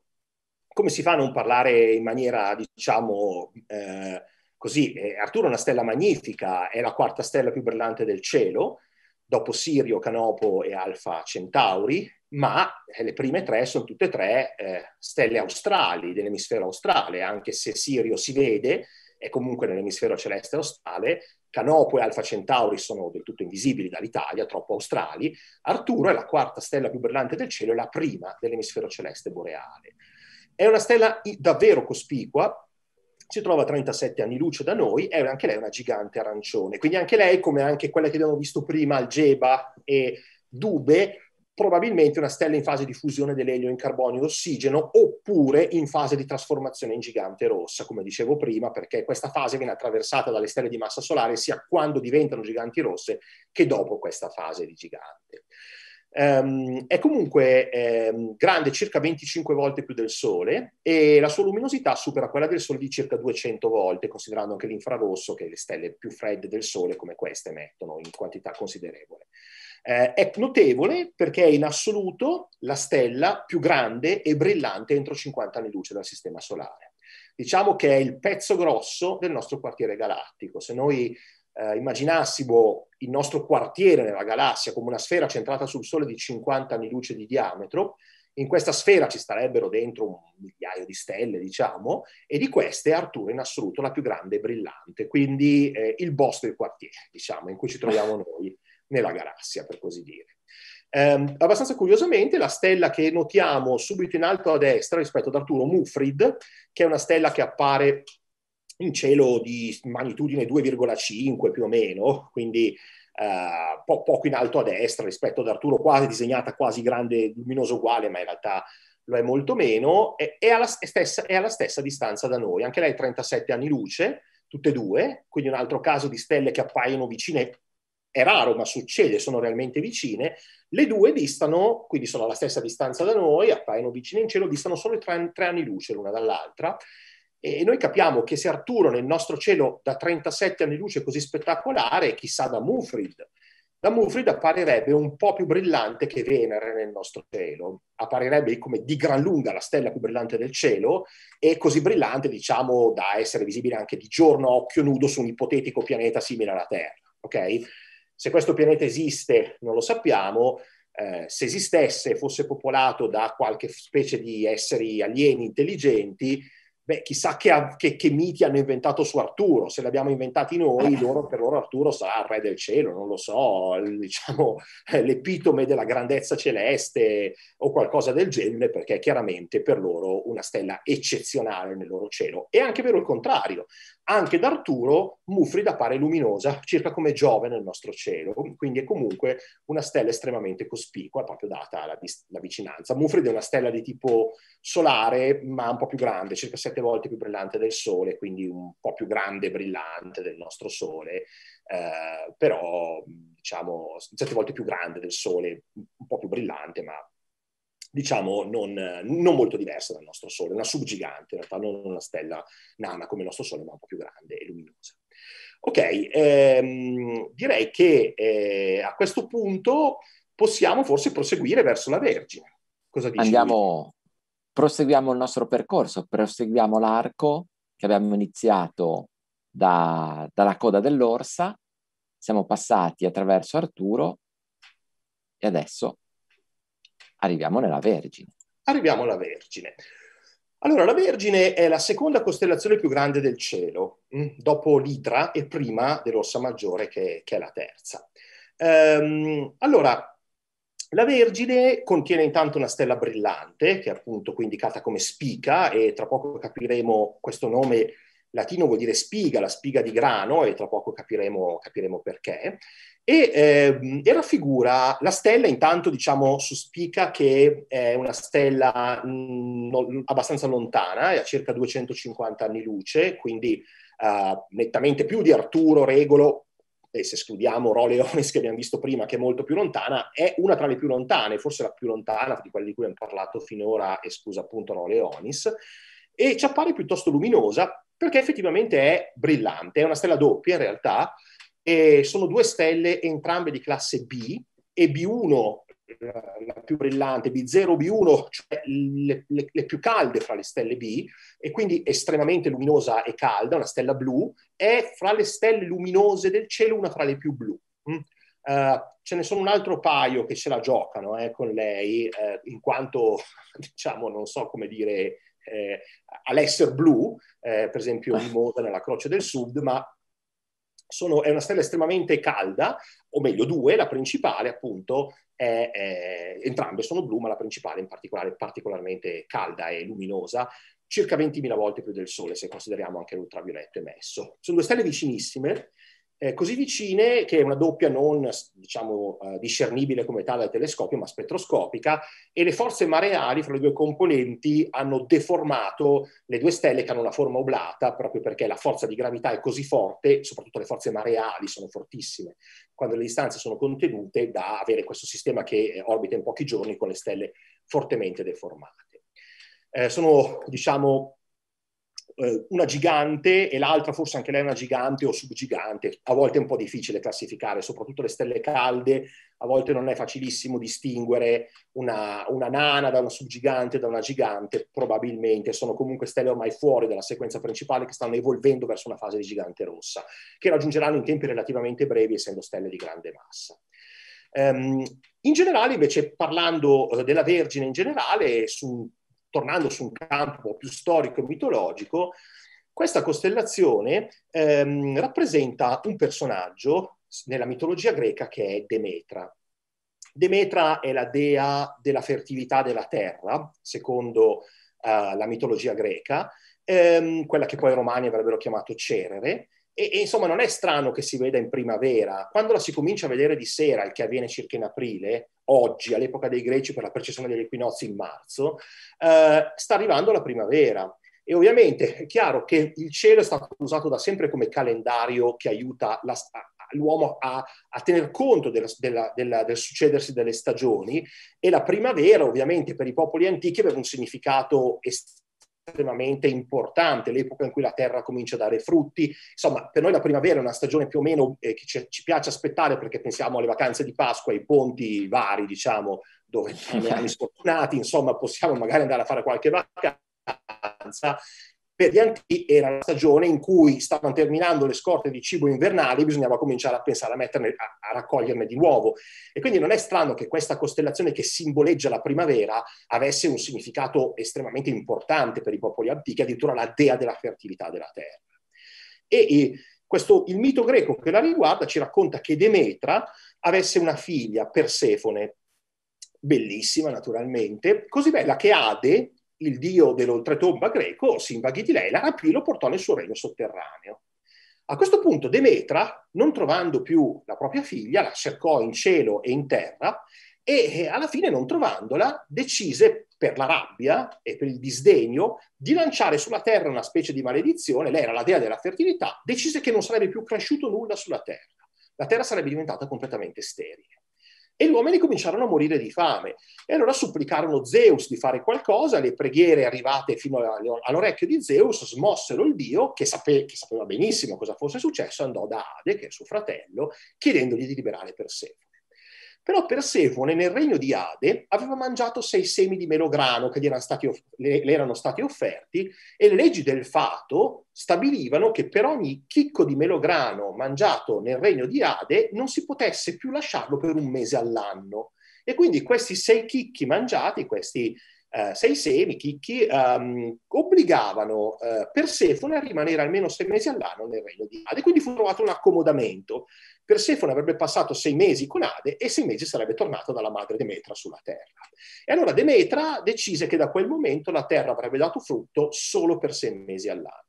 come si fa a non parlare in maniera, diciamo, eh, così? Eh, Arturo è una stella magnifica, è la quarta stella più brillante del cielo, dopo Sirio, Canopo e Alfa Centauri, ma eh, le prime tre sono tutte e tre eh, stelle australi dell'emisfero australe, anche se Sirio si vede, è comunque nell'emisfero celeste australe, Canopo e Alfa Centauri sono del tutto invisibili dall'Italia, troppo australi, Arturo è la quarta stella più brillante del cielo e la prima dell'emisfero celeste boreale. È una stella davvero cospicua, si trova a 37 anni luce da noi, è anche lei una gigante arancione. Quindi anche lei, come anche quella che abbiamo visto prima, Algeba e Dube, probabilmente una stella in fase di fusione dell'elio in carbonio e ossigeno, oppure in fase di trasformazione in gigante rossa, come dicevo prima, perché questa fase viene attraversata dalle stelle di massa solare sia quando diventano giganti rosse che dopo questa fase di gigante ehm, è comunque ehm, grande circa 25 volte più del Sole e la sua luminosità supera quella del Sole di circa 200 volte, considerando anche l'infrarosso che le stelle più fredde del Sole come queste emettono in quantità considerevole. Eh, è notevole perché è in assoluto la stella più grande e brillante entro 50 anni luce dal Sistema Solare diciamo che è il pezzo grosso del nostro quartiere galattico. Se noi eh, immaginassimo il nostro quartiere nella galassia come una sfera centrata sul Sole di 50 anni luce di diametro, in questa sfera ci starebbero dentro un migliaio di stelle, diciamo, e di queste Arturo è in assoluto la più grande e brillante, quindi eh, il boss del quartiere, diciamo, in cui ci troviamo noi nella galassia, per così dire. Eh, abbastanza curiosamente, la stella che notiamo subito in alto a destra rispetto ad Arturo Mufrid, che è una stella che appare in cielo di magnitudine 2,5 più o meno, quindi eh, po- poco in alto a destra rispetto ad Arturo, quasi disegnata quasi grande, luminoso uguale, ma in realtà lo è molto meno, è, è, alla, stessa, è alla stessa distanza da noi, anche lei 37 anni luce, tutte e due, quindi un altro caso di stelle che appaiono vicine, è raro ma succede, sono realmente vicine, le due distano, quindi sono alla stessa distanza da noi, appaiono vicine in cielo, distano solo tre, tre anni luce l'una dall'altra, e noi capiamo che se Arturo nel nostro cielo da 37 anni luce è così spettacolare, chissà da Mufrid. Da Mufrid apparirebbe un po' più brillante che Venere nel nostro cielo, apparirebbe come di gran lunga la stella più brillante del cielo e così brillante diciamo da essere visibile anche di giorno a occhio nudo su un ipotetico pianeta simile alla Terra. Okay? Se questo pianeta esiste non lo sappiamo, eh, se esistesse e fosse popolato da qualche specie di esseri alieni intelligenti, beh, chissà che, che, che, miti hanno inventato su Arturo, se li abbiamo inventati noi, eh. loro, per loro Arturo sarà il re del cielo, non lo so, diciamo eh, l'epitome della grandezza celeste o qualcosa del genere, perché è chiaramente per loro una stella eccezionale nel loro cielo. E anche vero il contrario, anche da Arturo Mufrida appare luminosa, circa come Giove nel nostro cielo, quindi è comunque una stella estremamente cospicua, proprio data la, la vicinanza. Mufrida è una stella di tipo solare, ma un po' più grande, circa sette volte più brillante del Sole, quindi un po' più grande e brillante del nostro Sole, eh, però diciamo sette volte più grande del Sole, un po' più brillante, ma diciamo, non, non, molto diversa dal nostro Sole, una subgigante, in realtà non una stella nana come il nostro Sole, ma un po' più grande e luminosa. Ok, ehm, direi che eh, a questo punto possiamo forse proseguire verso la Vergine. Cosa dici? Andiamo,
proseguiamo il nostro percorso, proseguiamo l'arco che abbiamo iniziato da, dalla coda dell'orsa, siamo passati attraverso Arturo e adesso Arriviamo nella Vergine.
Arriviamo alla Vergine. Allora, la Vergine è la seconda costellazione più grande del cielo, mm, dopo l'Idra e prima dell'Orsa Maggiore, che, che è la terza. Ehm, allora, la Vergine contiene intanto una stella brillante, che è appunto qui indicata come spica, e tra poco capiremo questo nome latino vuol dire spiga, la spiga di grano, e tra poco capiremo, capiremo perché. E, eh, e, raffigura la stella, intanto diciamo sospica che è una stella mh, mhmm, no, abbastanza lontana, è a circa 250 anni luce, quindi uh, nettamente più di Arturo, Regolo, e se escludiamo Ro che abbiamo visto prima, che è molto più lontana, è una tra le più lontane, forse la più lontana di quelle di cui abbiamo parlato finora, esclusa appunto Ro e ci appare piuttosto luminosa perché effettivamente è brillante, è una stella doppia in realtà, e sono due stelle entrambe di classe B e B1 eh, la più brillante, B0, B1, cioè le, le, le, più calde fra le stelle B, e quindi estremamente luminosa e calda, una stella blu, è fra le stelle luminose del cielo una fra le più blu. Mm. Uh, ce ne sono un altro paio che ce la giocano eh, con lei, eh, in quanto, diciamo, non so come dire, eh, all'essere blu, eh, per esempio ah. Mimosa nella Croce del Sud, ma sono, è una stella estremamente calda, o meglio due, la principale appunto, è, è, entrambe sono blu, ma la principale in particolare è particolarmente calda e luminosa, circa 20.000 volte più del Sole se consideriamo anche l'ultravioletto emesso. Sono due stelle vicinissime, eh, così vicine che è una doppia non diciamo, eh, discernibile come tale al telescopio, ma spettroscopica, e le forze mareali fra le due componenti hanno deformato le due stelle che hanno una forma oblata, proprio perché la forza di gravità è così forte, soprattutto le forze mareali sono fortissime, quando le distanze sono contenute, da avere questo sistema che eh, orbita in pochi giorni con le stelle fortemente deformate. Eh, sono, diciamo, eh, una gigante e l'altra forse anche lei una gigante o subgigante, a volte è un po' difficile classificare, soprattutto le stelle calde, a volte non è facilissimo distinguere una, una nana da una subgigante, da una gigante, probabilmente sono comunque stelle ormai fuori dalla sequenza principale che stanno evolvendo verso una fase di gigante rossa, che raggiungeranno in tempi relativamente brevi essendo stelle di grande massa. Um, in generale, invece, parlando eh, della Vergine in generale, su un tornando su un campo più storico-mitologico, e questa costellazione ehm, rappresenta un personaggio nella mitologia greca che è Demetra. Demetra è la dea della fertilità della terra, secondo eh, la mitologia greca, ehm, quella che poi i romani avrebbero chiamato Cerere, e, e, insomma non è strano che si veda in primavera, quando la si comincia a vedere di sera, il che avviene circa in aprile, oggi, all'epoca dei greci per la precessione degli equinozi in marzo, eh, sta arrivando la primavera. E ovviamente è chiaro che il cielo è stato usato da sempre come calendario che aiuta la, l'uomo a, a, tener conto della, della, della, del succedersi delle stagioni e la primavera ovviamente per i popoli antichi aveva un significato estremo estremamente importante, l'epoca in cui la terra comincia a dare frutti. Insomma, per noi la primavera è una stagione più o meno eh, che ci, ci, piace aspettare perché pensiamo alle vacanze di Pasqua, ai ponti vari, diciamo, dove siamo anni sfortunati, insomma, possiamo magari andare a fare qualche vacanza per gli antichi era la stagione in cui stavano terminando le scorte di cibo invernali, bisognava cominciare a pensare a, metterne, a, a, raccoglierne di nuovo. E quindi non è strano che questa costellazione che simboleggia la primavera avesse un significato estremamente importante per i popoli antichi, addirittura la dea della fertilità della terra. E, e questo, il mito greco che la riguarda ci racconta che Demetra avesse una figlia, Persefone, bellissima naturalmente, così bella che Ade, il dio dell'oltretomba greco, Simba Ghitilei, la rapì e lo portò nel suo regno sotterraneo. A questo punto Demetra, non trovando più la propria figlia, la cercò in cielo e in terra e eh, alla fine, non trovandola, decise per la rabbia e per il disdegno di lanciare sulla terra una specie di maledizione. Lei era la dea della fertilità, decise che non sarebbe più cresciuto nulla sulla terra. La terra sarebbe diventata completamente sterile e gli uomini cominciarono a morire di fame. E allora supplicarono Zeus di fare qualcosa, le preghiere arrivate fino all'orecchio di Zeus smossero il dio, che, sape- che sapeva benissimo cosa fosse successo, andò da Ade, che è suo fratello, chiedendogli di liberare Persefone. Però Persefone nel regno di Ade aveva mangiato sei semi di melograno che gli erano stati, off- le, le erano stati offerti e le leggi del fato stabilivano che per ogni chicco di melograno mangiato nel regno di Ade non si potesse più lasciarlo per un mese all'anno. E quindi questi sei chicchi mangiati, questi eh, sei semi, chicchi, ehm, obbligavano eh, Persefone a rimanere almeno sei mesi all'anno nel regno di Ade, quindi fu trovato un accomodamento. Persefone avrebbe passato sei mesi con Ade e sei mesi sarebbe tornato dalla madre Demetra sulla terra. E allora Demetra decise che da quel momento la terra avrebbe dato frutto solo per sei mesi all'anno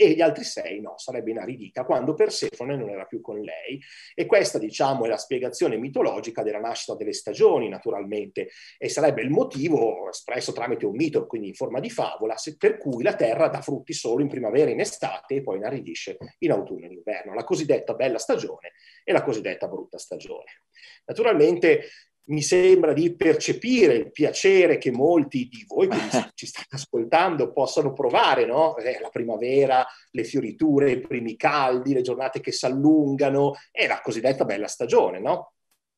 e gli altri sei no, sarebbe inaridita quando Persefone non era più con lei. E questa, diciamo, è la spiegazione mitologica della nascita delle stagioni, naturalmente, e sarebbe il motivo espresso tramite un mito, quindi in forma di favola, se, per cui la terra dà frutti solo in primavera e in estate e poi inaridisce in autunno e in inverno, la cosiddetta bella stagione e la cosiddetta brutta stagione. Naturalmente mi sembra di percepire il piacere che molti di voi che ci state ascoltando possano provare, no? Eh, la primavera, le fioriture, i primi caldi, le giornate che si allungano, è la cosiddetta bella stagione, no?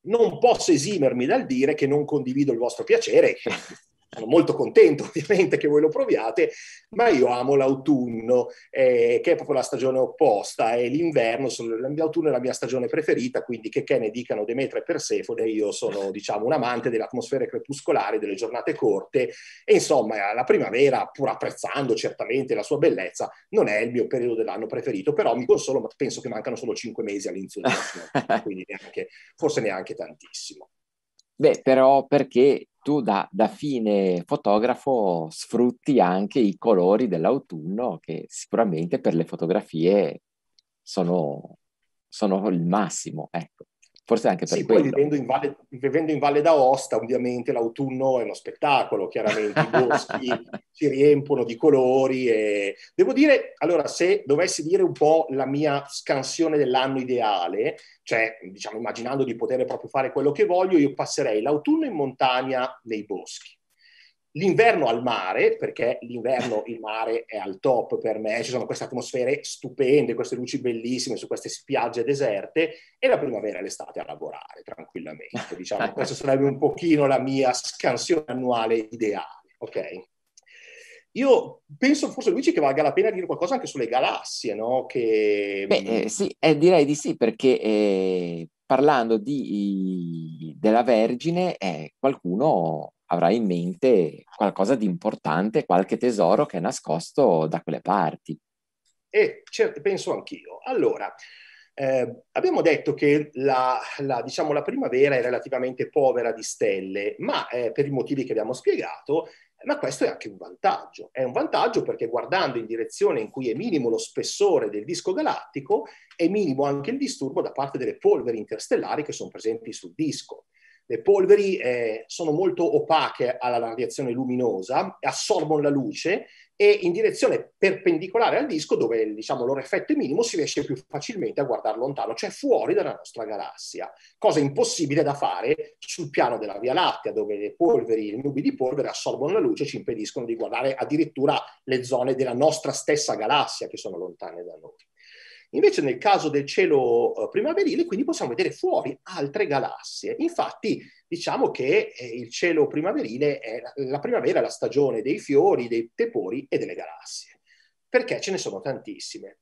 Non posso esimermi dal dire che non condivido il vostro piacere, sono molto contento ovviamente che voi lo proviate, ma io amo l'autunno, eh, che è proprio la stagione opposta, è l'inverno, sono, l'autunno è la mia stagione preferita, quindi che, che ne dicano Demetra e Persefone, io sono diciamo un amante delle atmosfere crepuscolari, delle giornate corte, e insomma la primavera, pur apprezzando certamente la sua bellezza, non è il mio periodo dell'anno preferito, però mi consolo, penso che mancano solo cinque mesi all'inizio dell'anno, quindi neanche, forse neanche tantissimo.
Beh, però perché tu da, da, fine fotografo sfrutti anche i colori dell'autunno che sicuramente per le fotografie sono, sono il massimo, ecco. Forse anche per sì, quello. Poi vivendo
in, Valle, vivendo in, Valle, d'Aosta, ovviamente l'autunno è uno spettacolo, chiaramente i boschi si riempiono di colori e... devo dire, allora, se dovessi dire un po' la mia scansione dell'anno ideale, cioè, diciamo, immaginando di poter proprio fare quello che voglio, io passerei l'autunno in montagna nei boschi L'inverno al mare, perché l'inverno il mare è al top per me, ci sono queste atmosfere stupende, queste luci bellissime su queste spiagge deserte, e la primavera e l'estate a lavorare tranquillamente. Diciamo, questa sarebbe un pochino la mia scansione annuale ideale, ok? Io penso forse Luigi che valga la pena dire qualcosa anche sulle galassie, no? Che... Beh, mm, eh, sì,
eh, direi di sì, perché eh, parlando di, della Vergine, eh, qualcuno avrà in mente qualcosa di importante, qualche tesoro che è nascosto da quelle parti.
E penso anch'io. Allora, eh, abbiamo detto che la, la, diciamo, la, primavera è relativamente povera di stelle, ma eh, per i motivi che abbiamo spiegato, ma questo è anche un vantaggio. È un vantaggio perché guardando in direzione in cui è minimo lo spessore del disco galattico, è minimo anche il disturbo da parte delle polveri interstellari che sono presenti sul disco. Le polveri eh, sono molto opache alla radiazione luminosa, assorbono la luce e in direzione perpendicolare al disco dove diciamo, loro effetto è minimo si riesce più facilmente a guardare lontano, cioè fuori dalla nostra galassia, cosa impossibile da fare sul piano della Via Lattea dove le polveri, le nubi di polvere assorbono la luce e ci impediscono di guardare addirittura le zone della nostra stessa galassia che sono lontane da noi. Invece nel caso del cielo eh, primaverile, quindi possiamo vedere fuori altre galassie. Infatti diciamo che eh, il cielo primaverile è la, primavera la stagione dei fiori, dei tepori e delle galassie, perché ce ne sono tantissime.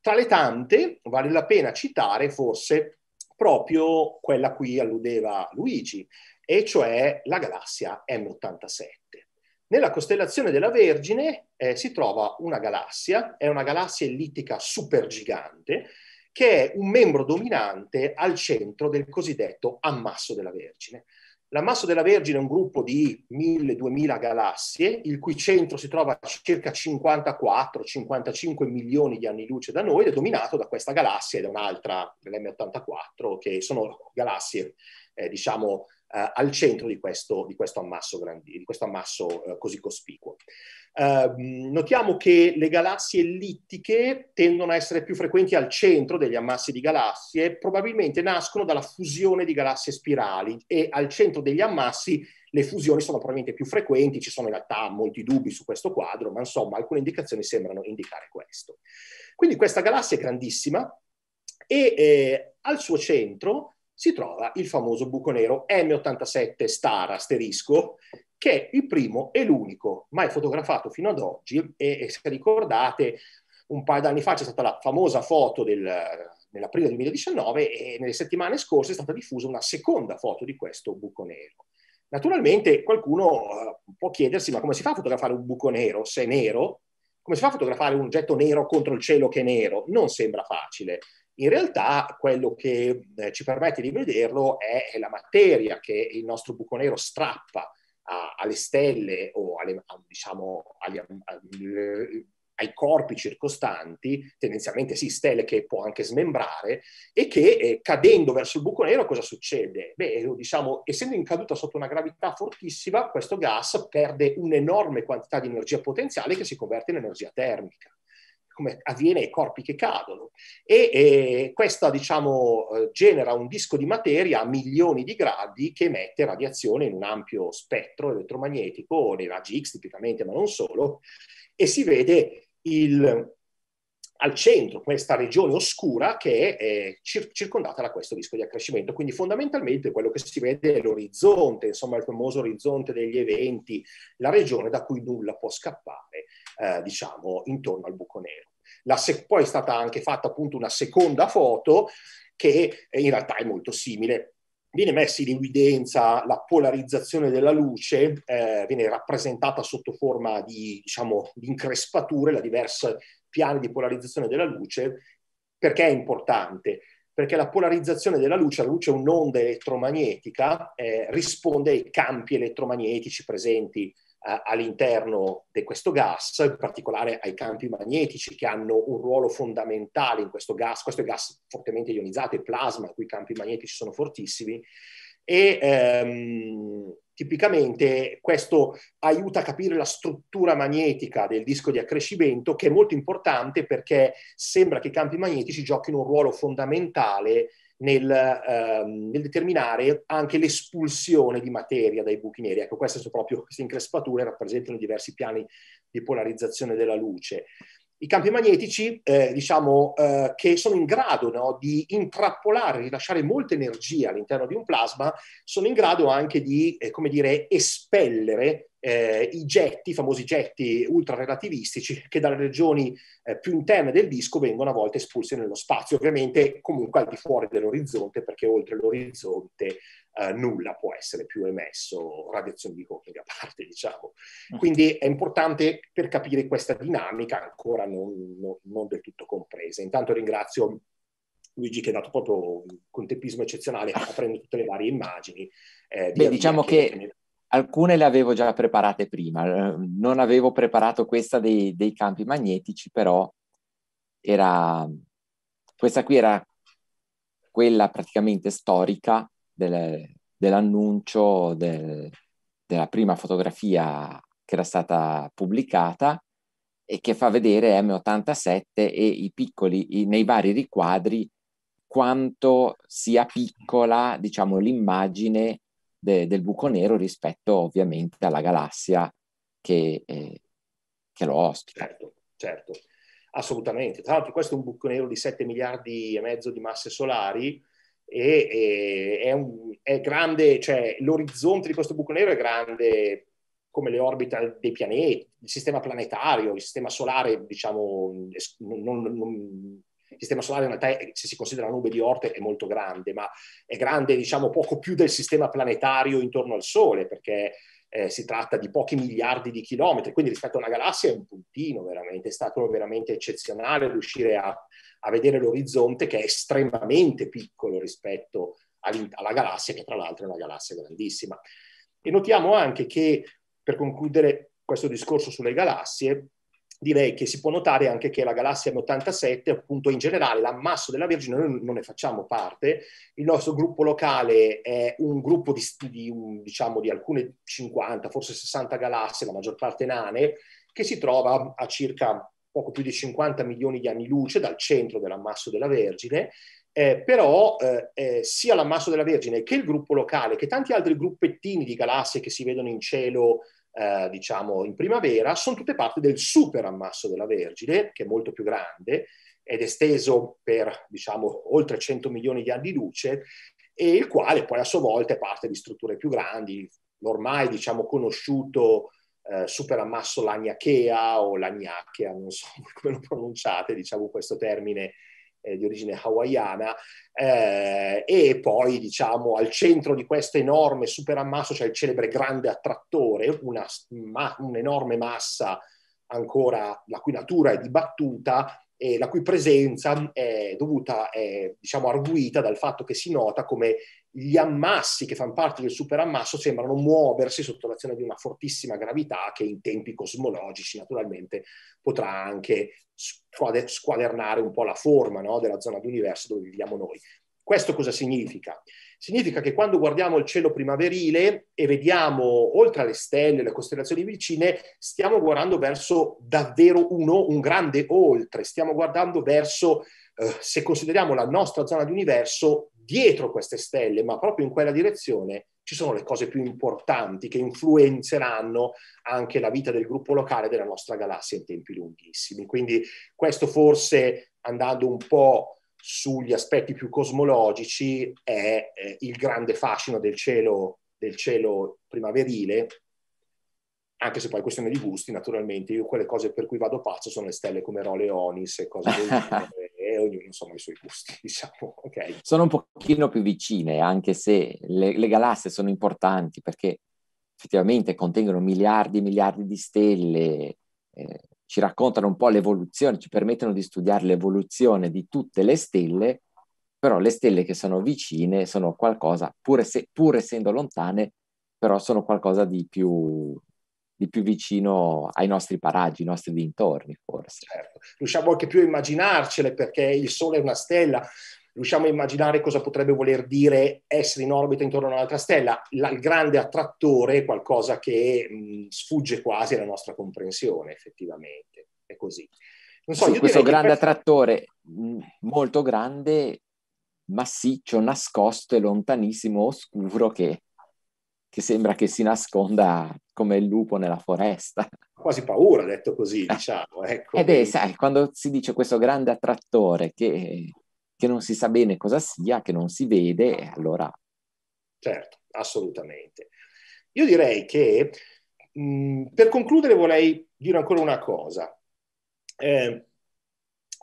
Tra le tante vale la pena citare forse proprio quella a cui alludeva Luigi, e cioè la galassia M87. Nella costellazione della Vergine eh, si trova una galassia, è una galassia ellittica supergigante, che è un membro dominante al centro del cosiddetto ammasso della Vergine. L'ammasso della Vergine è un gruppo di 1000-2000 galassie, il cui centro si trova a circa 54-55 milioni di anni luce da noi ed è dominato da questa galassia e da un'altra, l'M84, che sono galassie, eh, diciamo, eh, al centro di questo, di questo ammasso, grandi, di questo ammasso eh, così cospicuo. Eh, notiamo che le galassie ellittiche tendono a essere più frequenti al centro degli ammassi di galassie, probabilmente nascono dalla fusione di galassie spirali e al centro degli ammassi le fusioni sono probabilmente più frequenti, ci sono in realtà molti dubbi su questo quadro, ma insomma alcune indicazioni sembrano indicare questo. Quindi questa galassia è grandissima e eh, al suo centro si trova il famoso buco nero M87 star asterisco, che è il primo e l'unico mai fotografato fino ad oggi. E, e se ricordate, un paio d'anni fa c'è stata la famosa foto del, nell'aprile 2019 e nelle settimane scorse è stata diffusa una seconda foto di questo buco nero. Naturalmente qualcuno eh, può chiedersi ma come si fa a fotografare un buco nero se è nero? Come si fa a fotografare un oggetto nero contro il cielo che è nero? Non sembra facile. In realtà quello che eh, ci permette di vederlo è, è la materia che il nostro buco nero strappa a, alle stelle o alle, a, diciamo, agli, a, eh, ai corpi circostanti, tendenzialmente sì, stelle che può anche smembrare, e che eh, cadendo verso il buco nero cosa succede? Beh, eh, diciamo, essendo in caduta sotto una gravità fortissima, questo gas perde un'enorme quantità di energia potenziale che si converte in energia termica come avviene ai corpi che cadono. E, e questa, diciamo, eh, genera un disco di materia a milioni di gradi che emette radiazione in un ampio spettro elettromagnetico, nei raggi X tipicamente, ma non solo, e si vede il, al centro questa regione oscura che è cir- circondata da questo disco di accrescimento. Quindi fondamentalmente quello che si vede è l'orizzonte, insomma il famoso orizzonte degli eventi, la regione da cui nulla può scappare, eh, diciamo, intorno al buco nero. Sec- poi è stata anche fatta appunto una seconda foto che in realtà è molto simile. Viene messa in evidenza la polarizzazione della luce, eh, viene rappresentata sotto forma di, diciamo, di increspature, la diversa piani di polarizzazione della luce, perché è importante? Perché la polarizzazione della luce, la luce è un'onda elettromagnetica, eh, risponde ai campi elettromagnetici presenti eh, all'interno di questo gas, in particolare ai campi magnetici che hanno un ruolo fondamentale in questo gas, questo è gas fortemente ionizzato, è plasma, i cui campi magnetici sono fortissimi, e ehm, Tipicamente questo aiuta a capire la struttura magnetica del disco di accrescimento che è molto importante perché sembra che i campi magnetici giochino un ruolo fondamentale nel, ehm, nel, determinare anche l'espulsione di materia dai buchi neri. Ecco, queste sono proprio queste increspature rappresentano diversi piani di polarizzazione della luce i campi magnetici, eh, diciamo, eh, che sono in grado no, di intrappolare, rilasciare molta energia all'interno di un plasma, sono in grado anche di, eh, come dire, espellere eh, i getti, i famosi getti ultrarelativistici che dalle regioni eh, più interne del disco vengono a volte espulsi nello spazio, ovviamente comunque al di fuori dell'orizzonte perché oltre l'orizzonte eh, nulla può essere più emesso, radiazioni di Hawking a parte diciamo. Mm. Quindi è importante per capire questa dinamica ancora non, non, non del tutto compresa. Intanto ringrazio Luigi che ha dato proprio un tempismo eccezionale aprendo tutte le varie immagini. Eh, di Beh, diciamo che... che Alcune le avevo
già preparate prima, eh, non avevo preparato questa dei, dei campi magnetici, però era, questa qui era quella praticamente storica del, dell'annuncio del, della prima fotografia che era stata pubblicata e che fa vedere M87 e i piccoli, i, nei vari riquadri, quanto sia piccola, diciamo, l'immagine de, del buco nero rispetto ovviamente alla galassia che, eh, che lo ospita. Certo,
certo, assolutamente. Tra l'altro questo è un buco nero di 7 miliardi e mezzo di masse solari e, e è, un, è grande, cioè l'orizzonte di questo buco nero è grande come le orbite dei pianeti, il sistema planetario, il sistema solare, diciamo, non, non, il sistema solare in realtà, è, se si considera la nube di Orte, è molto grande, ma è grande diciamo poco più del sistema planetario intorno al Sole, perché eh, si tratta di pochi miliardi di chilometri, quindi rispetto a una galassia è un puntino veramente, è stato veramente eccezionale riuscire a, a vedere l'orizzonte che è estremamente piccolo rispetto alla galassia, che tra l'altro è una galassia grandissima. E notiamo anche che, per concludere questo discorso sulle galassie, direi che si può notare anche che la galassia M87, appunto in generale l'ammasso della Vergine, noi non ne facciamo parte, il nostro gruppo locale è un gruppo di, di, un, diciamo, di alcune 50, forse 60 galassie, la maggior parte nane, che si trova a circa poco più di 50 milioni di anni luce dal centro dell'ammasso della Vergine, eh, però eh, eh, sia l'ammasso della Vergine che il gruppo locale, che tanti altri gruppettini di galassie che si vedono in cielo eh, diciamo in primavera, sono tutte parte del super ammasso della Vergine, che è molto più grande ed esteso per diciamo oltre 100 milioni di anni di luce, e il quale poi a sua volta è parte di strutture più grandi, l'ormai diciamo conosciuto eh, superammasso lagnachea o lagnachea, non so come lo pronunciate, diciamo questo termine eh, di origine hawaiana, eh, e poi diciamo al centro di questo enorme superammasso c'è il celebre grande attrattore, una, ma, un'enorme massa ancora la cui natura è dibattuta e la cui presenza è eh, dovuta, è, eh, diciamo, arguita dal fatto che si nota come gli ammassi che fanno parte del superammasso sembrano muoversi sotto l'azione di una fortissima gravità che in tempi cosmologici naturalmente potrà anche squadernare un po' la forma no, della zona d'universo dove viviamo noi. Questo cosa significa? Significa che quando guardiamo il cielo primaverile e vediamo oltre alle stelle, e le costellazioni vicine, stiamo guardando verso davvero uno, un grande oltre, stiamo guardando verso, eh, se consideriamo la nostra zona di universo, dietro queste stelle, ma proprio in quella direzione, ci sono le cose più importanti che influenzeranno anche la vita del gruppo locale della nostra galassia in tempi lunghissimi. Quindi questo forse, andando un po' sugli aspetti più cosmologici, è eh, il grande fascino del cielo, del cielo primaverile, anche se poi è questione di gusti, naturalmente, io quelle cose per cui vado pazzo sono le stelle come Role Onis e cose del genere. ognuno insomma i suoi gusti, diciamo. Okay.
Sono un pochino più vicine, anche se le, le galassie sono importanti perché effettivamente contengono miliardi e miliardi di stelle, eh, ci raccontano un po' l'evoluzione, ci permettono di studiare l'evoluzione di tutte le stelle, però le stelle che sono vicine sono qualcosa, pur, se, pur essendo lontane, però sono qualcosa di più di più vicino ai nostri paraggi, ai nostri dintorni forse. Certo.
Riusciamo anche più a immaginarcele perché il Sole è una stella, riusciamo a immaginare cosa potrebbe voler dire essere in orbita intorno a un'altra stella. La, il grande attrattore è qualcosa che mh, sfugge quasi alla nostra comprensione effettivamente, è così. Non So, sì, questo
grande per...
attrattore, molto grande, massiccio, nascosto e lontanissimo, oscuro che che sembra che si nasconda come il lupo nella foresta.
Quasi paura, detto così, eh. diciamo. Ecco.
Ed eh è, sai, quando si dice questo grande attrattore che, che non si sa bene cosa sia, che non si vede, allora...
Certo, assolutamente. Io direi che mh, mm, per concludere vorrei dire ancora una cosa. Eh,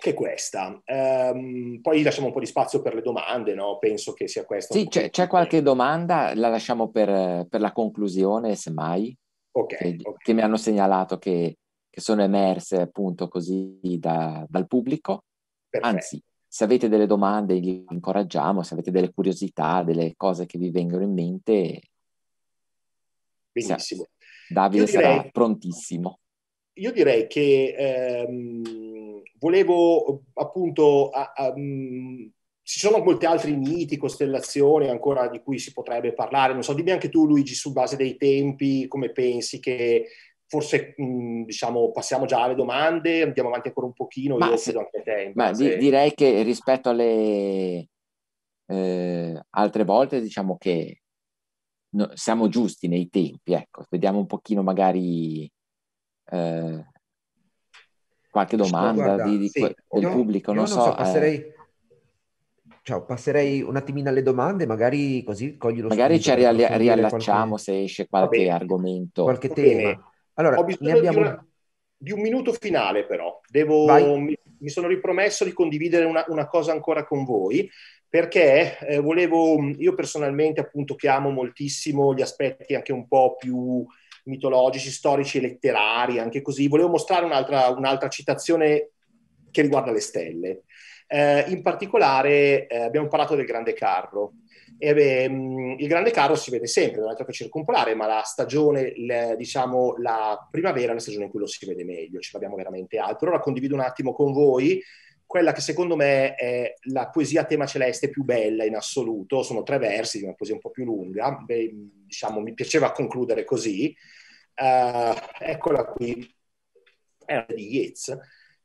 che questa. Um, poi lasciamo un po' di spazio per le domande, no? penso che sia questa. Sì, c'è,
c'è, qualche domanda, la lasciamo per, per la conclusione, semmai, okay, che, okay. che mi hanno segnalato che, che sono emerse appunto così da, dal pubblico. Perfetto. Anzi, se avete delle domande, vi incoraggiamo, se avete delle curiosità, delle cose che vi vengono in mente. Benissimo. Davide direi, sarà prontissimo.
Io direi che... Ehm volevo appunto... A, a, ci sono molti altri miti, costellazioni ancora di cui si potrebbe parlare. Non so, dimmi anche tu, Luigi, su base dei tempi, come pensi che forse mh, diciamo passiamo già alle domande, andiamo avanti ancora un pochino, ma io se, anche tempo. Ma di,
direi che rispetto alle eh, altre volte, diciamo che no, siamo giusti nei tempi, ecco, vediamo un pochino magari eh, qualche cioè, domanda Guarda, di, di, sì. del io, pubblico, non, Non so passerei,
eh... cioè, passerei, un attimino alle domande,
magari così cogli lo Magari ci riall- riallacciamo
qualche... se esce qualche Vabbè. argomento. Qualche tema.
Allora, Ho bisogno ne abbiamo... di, una, di, un minuto finale però. Devo, mi, mi, sono ripromesso di condividere una, una cosa ancora con voi perché eh, volevo, io personalmente appunto che amo moltissimo gli aspetti anche un po' più mitologici, storici e letterari, anche così. Volevo mostrare un'altra, un'altra citazione che riguarda le stelle. Eh, in particolare eh, abbiamo parlato del grande carro. E, beh, il grande carro si vede sempre nella traccia circumpolare, ma la stagione, le, diciamo la primavera, è la stagione in cui lo si vede meglio, ce l'abbiamo veramente alto. Allora condivido un attimo con voi quella che secondo me è la poesia a tema celeste più bella in assoluto, sono tre versi di una poesia un po' più lunga, Beh, diciamo mi piaceva concludere così, uh, eccola qui, è di Yeats,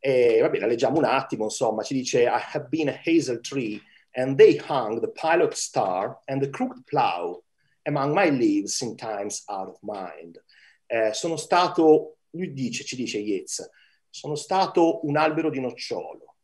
e vabbè la leggiamo un attimo insomma, ci dice I have been a hazel tree and they hung the pilot star and the crooked plow among my leaves in times out of mind. Eh, sono stato, lui dice, ci dice Yeats, sono stato un albero di nocciolo,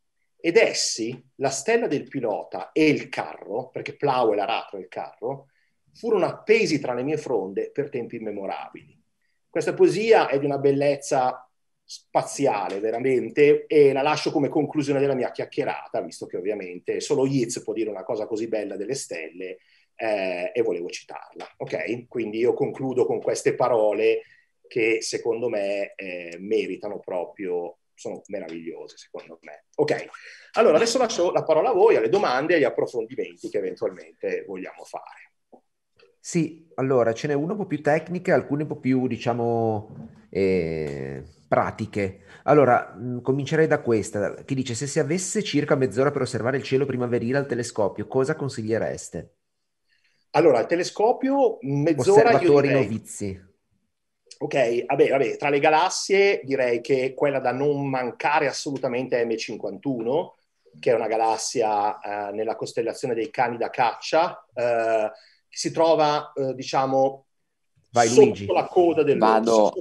ed essi, la stella del pilota e il carro, perché Plau è l'aratro e il carro, furono appesi tra le mie fronde per tempi immemorabili. Questa poesia è di una bellezza spaziale veramente e la lascio come conclusione della mia chiacchierata, visto che ovviamente solo Yeats può dire una cosa così bella delle stelle eh, e volevo citarla. Ok? Quindi io concludo con queste parole che secondo me eh, meritano proprio sono meravigliose secondo me. Ok, allora adesso lascio la parola a voi, alle domande e agli approfondimenti che eventualmente vogliamo fare.
Sì, allora ce n'è una un po' più tecnica, alcune un po' più, diciamo, eh, pratiche. Allora, mh, mm, comincerei da questa, che dice se si avesse circa mezz'ora per osservare il cielo primaverile al telescopio, cosa consigliereste?
Allora, al telescopio mezz'ora... Osservatori direi...
novizi.
Ok, vabbè, vabbè, tra le galassie direi che quella da non mancare assolutamente è M51, che è una galassia eh, nella costellazione dei cani da caccia, eh, che si trova, eh, diciamo, Vai, sotto Luigi. la coda del... Vado.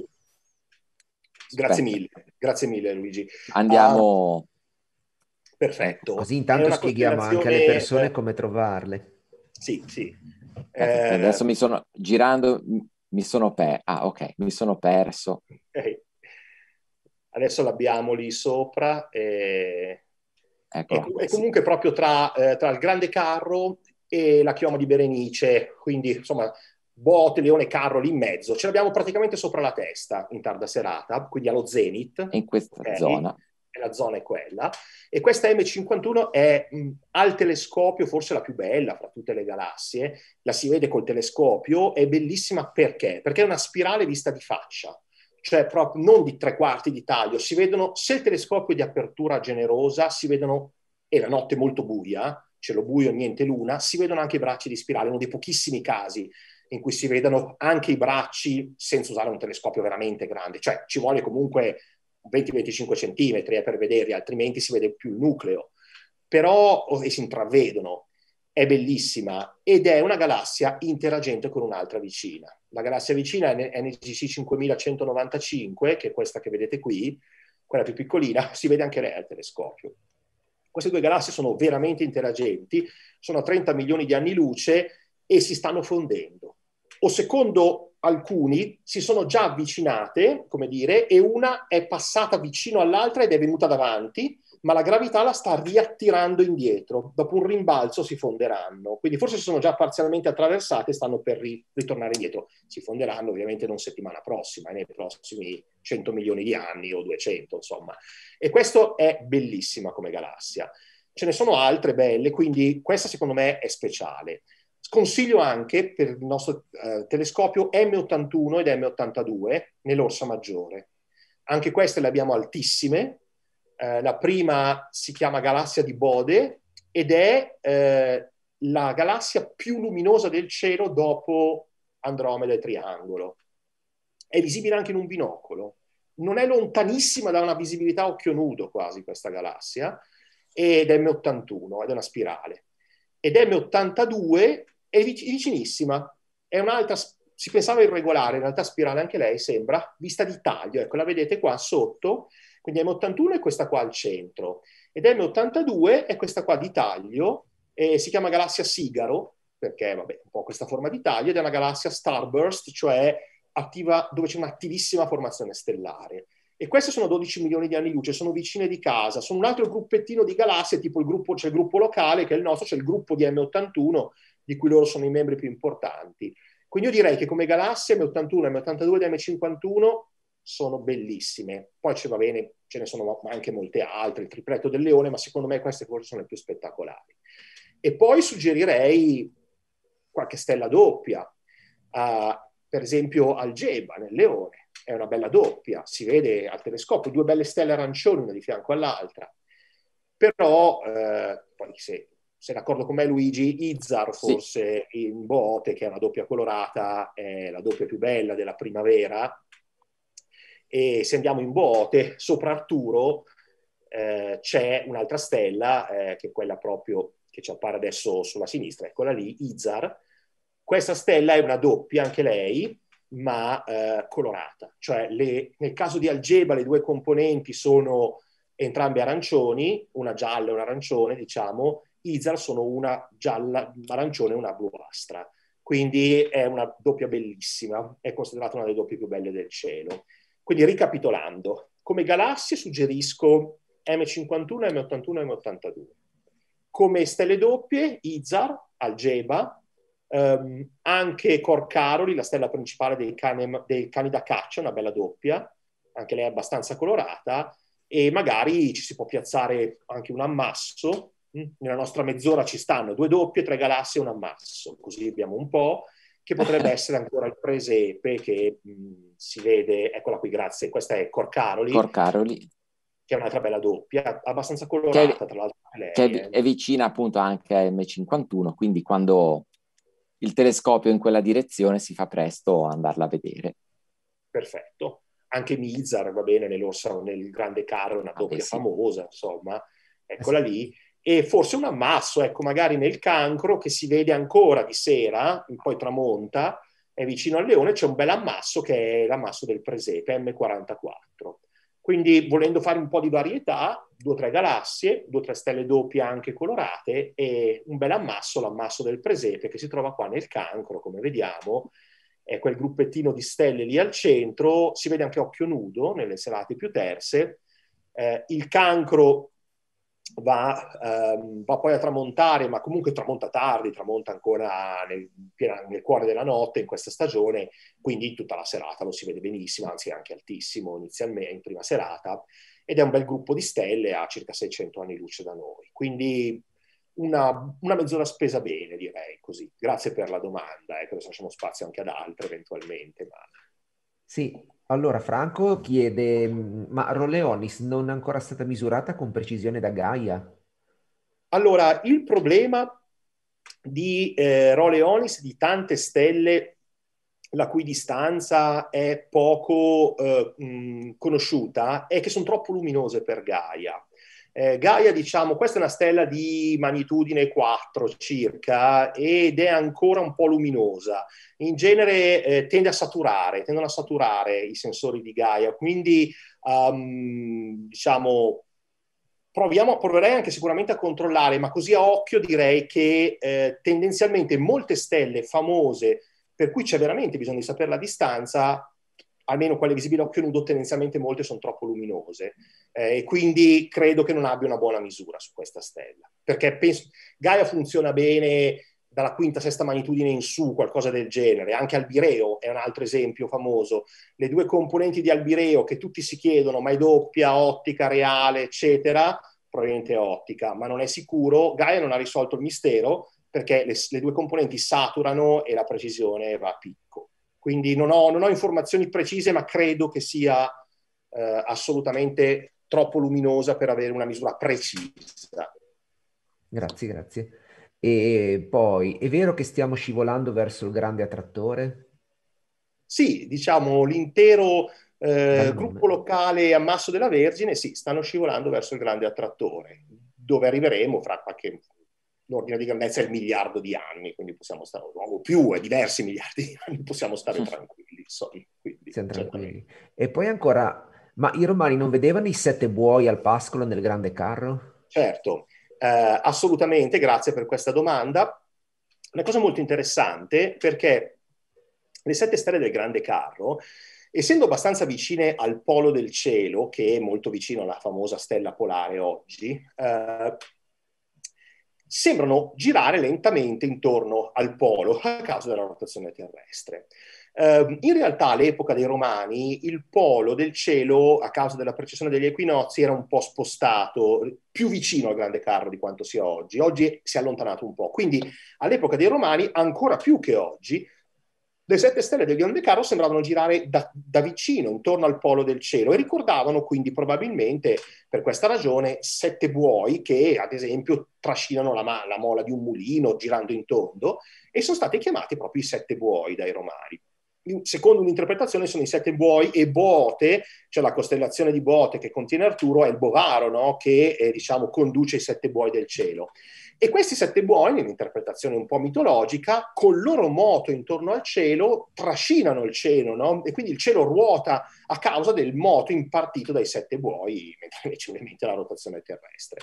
Grazie Aspetta. mille, grazie mille Luigi.
Andiamo...
Uh, perfetto. Così intanto spieghiamo costellazione... anche alle
persone come trovarle.
Sì, sì. Eh, adesso mi
sono girando, mi sono perso. Ah, ok, mi sono perso.
Okay. Adesso l'abbiamo lì sopra. E... Ecco, e, e comunque proprio tra, eh, tra, il grande carro e la chioma di Berenice, quindi insomma bote, leone, carro lì in mezzo, ce l'abbiamo praticamente sopra la testa in tarda serata, quindi allo zenith. In
questa okay. zona
la zona è quella. E questa M51 è mh, al telescopio forse la più bella fra tutte le galassie, la si vede col telescopio, è bellissima perché? Perché è una spirale vista di faccia, cioè proprio non di tre quarti di taglio, si vedono, se il telescopio è di apertura generosa, si vedono, e la notte è molto buia, cielo buio, niente luna, si vedono anche i bracci di spirale, uno dei pochissimi casi in cui si vedono anche i bracci senza usare un telescopio veramente grande, cioè ci vuole comunque 20-25 centimetri è eh, per vederli, altrimenti si vede più il nucleo, però oh, e si intravedono. È bellissima ed è una galassia interagente con un'altra vicina. La galassia vicina è NGC 5195, che è questa che vedete qui, quella più piccolina, si vede anche lei al telescopio. Queste due galassie sono veramente interagenti, sono a 30 milioni di anni luce e si stanno fondendo. O secondo alcuni si sono già avvicinate, come dire, e una è passata vicino all'altra ed è venuta davanti, ma la gravità la sta riattirando indietro. Dopo un rimbalzo si fonderanno. Quindi forse si sono già parzialmente attraversate e stanno per ri- ritornare indietro. Si fonderanno ovviamente non settimana prossima, eh, nei prossimi 100 milioni di anni o 200, insomma. E questo è bellissima come galassia. Ce ne sono altre belle, quindi questa secondo me è speciale. Sconsiglio anche per il nostro eh, telescopio M81 ed M82 nell'Orsa Maggiore. Anche queste le abbiamo altissime. Eh, la prima si chiama Galassia di Bode ed è eh, la galassia più luminosa del cielo dopo Andromeda e Triangolo. È visibile anche in un binocolo. Non è lontanissima da una visibilità a occhio nudo quasi questa galassia ed M81 ed è una spirale. Ed M82 è vicinissima, è un'altra, si pensava irregolare, in realtà spirale anche lei sembra, vista di taglio, ecco la vedete qua sotto, quindi M81 è questa qua al centro, ed M82 è questa qua di taglio, eh, si chiama galassia Sigaro, perché vabbè, un po' questa forma di taglio, ed è una galassia starburst, cioè attiva, dove c'è un'attivissima formazione stellare. E queste sono 12 milioni di anni luce, sono vicine di casa, sono un altro gruppettino di galassie, tipo il gruppo, c'è il gruppo locale che è il nostro, c'è il gruppo di M81, di cui loro sono i membri più importanti. Quindi io direi che come galassie M81, M82 ed M51 sono bellissime. Poi ce, bene, ce ne sono anche molte altre, il tripletto del leone, ma secondo me queste forse sono le più spettacolari. E poi suggerirei qualche stella doppia, uh, per esempio Algeba nel leone, è una bella doppia, si vede al telescopio, due belle stelle arancioni una di fianco all'altra. Però eh, poi se sei d'accordo con me Luigi, Izzar forse sì. in Bote, che è una doppia colorata, è la doppia più bella della primavera. E se andiamo in Bote, sopra Arturo eh, c'è un'altra stella, eh, che è quella proprio che ci appare adesso sulla sinistra, eccola lì, Izzar. Questa stella è una doppia anche lei, ma eh, colorata. Cioè le, nel caso di Algeba le due componenti sono entrambe arancioni, una gialla e un arancione, diciamo, Izar sono una gialla, arancione e una bluastra. Quindi è una doppia bellissima, è considerata una delle doppie più belle del cielo. Quindi ricapitolando, come galassie suggerisco M51, M81 M82. Come stelle doppie, Izar, Algeba, ehm, anche Corcaroli, la stella principale dei cani, dei cani da caccia, una bella doppia, anche lei è abbastanza colorata, e magari ci si può piazzare anche un ammasso Mm? nella nostra mezz'ora ci stanno due doppie, tre galassie e un ammasso, così abbiamo un po', che potrebbe essere ancora il presepe che mh, mm, si vede, eccola qui, grazie, questa è Corcaroli. Corcaroli. Che è un'altra bella doppia, abbastanza colorata è, tra l'altro. Lei, che è, eh. è
vicina appunto anche a M51, quindi quando il telescopio in quella direzione si fa presto a andarla a vedere.
Perfetto. Anche Mizar, va bene, nell'orsa, nel grande carro, è una ah, doppia ah, sì. famosa, insomma, eh, eccola lì e forse un ammasso, ecco, magari nel cancro che si vede ancora di sera, poi tramonta, è vicino al leone, c'è un bel ammasso che è l'ammasso del presepe M44. Quindi volendo fare un po' di varietà, due o tre galassie, due o tre stelle doppie anche colorate e un bel ammasso, l'ammasso del presepe che si trova qua nel cancro, come vediamo, è quel gruppettino di stelle lì al centro, si vede anche occhio nudo nelle serate più terse. Eh, il cancro Va, ehm, va, poi a tramontare, ma comunque tramonta tardi, tramonta ancora nel, nel, cuore della notte in questa stagione, quindi tutta la serata lo si vede benissimo, anzi anche altissimo inizialmente in prima serata, ed è un bel gruppo di stelle a circa 600 anni luce da noi. Quindi una, una mezz'ora spesa bene, direi così. Grazie per la domanda, eh, adesso facciamo spazio anche ad altre eventualmente. Ma...
Sì, allora, Franco chiede, mm, ma Roleonis non è ancora stata misurata con precisione da
Gaia? Allora, il problema di eh, Roleonis, di tante stelle la cui distanza è poco eh, mh, mm, conosciuta, è che sono troppo luminose per Gaia. Eh, Gaia, diciamo, questa è una stella di magnitudine 4 circa ed è ancora un po' luminosa. In genere eh, tende a saturare, tendono a saturare i sensori di Gaia, quindi um, diciamo proviamo, proverei anche sicuramente a controllare, ma così a occhio direi che eh, tendenzialmente molte stelle famose per cui c'è veramente bisogno di sapere la distanza almeno quelle visibili a occhio nudo, tendenzialmente molte sono troppo luminose eh, e quindi credo che non abbia una buona misura su questa stella. Perché penso, Gaia funziona bene dalla quinta, sesta magnitudine in su, qualcosa del genere. Anche Albireo è un altro esempio famoso. Le due componenti di Albireo che tutti si chiedono, ma è doppia, ottica, reale, eccetera, probabilmente è ottica, ma non è sicuro. Gaia non ha risolto il mistero perché le, le due componenti saturano e la precisione va a picco. Quindi non ho, non ho informazioni precise, ma credo che sia eh, assolutamente troppo luminosa per avere una misura precisa.
Grazie, grazie. E poi, è vero che stiamo scivolando verso il grande attrattore?
Sì, diciamo l'intero eh, gruppo locale Ammasso della Vergine, sì, stanno scivolando verso il grande attrattore, dove arriveremo fra qualche l'ordine di grandezza è il miliardo di anni, quindi possiamo stare, o più, e diversi miliardi di anni, possiamo stare tranquilli. Insomma, quindi,
Siamo cioè, tranquilli. E poi ancora, ma i romani non vedevano i sette buoi al pascolo nel grande carro?
Certo, eh, assolutamente, grazie per questa domanda. Una cosa molto interessante perché le sette stelle del grande carro essendo abbastanza vicine al polo del cielo, che è molto vicino alla famosa stella polare oggi, eh, sembrano girare lentamente intorno al polo a causa della rotazione terrestre. Uh, in realtà all'epoca dei Romani il polo del cielo, a causa della precessione degli equinozi, era un po' spostato, più vicino al grande carro di quanto sia oggi. Oggi si è allontanato un po'. Quindi all'epoca dei Romani, ancora più che oggi, le sette stelle del Grande Carro sembravano girare da, da vicino, intorno al polo del cielo, e ricordavano quindi probabilmente, per questa ragione, sette buoi che, ad esempio, trascinano la, la mola di un mulino girando in tondo, e sono stati chiamati proprio i sette buoi dai romani secondo un'interpretazione sono i sette buoi e Bote, cioè la costellazione di Bote che contiene Arturo, è il bovaro no? che eh, diciamo, conduce i sette buoi del cielo. E questi sette buoni, nell'interpretazione un po' mitologica, col loro moto intorno al cielo trascinano il cielo, no? E quindi il cielo ruota a causa del moto impartito dai sette buoi, mentre invece ovviamente la rotazione terrestre.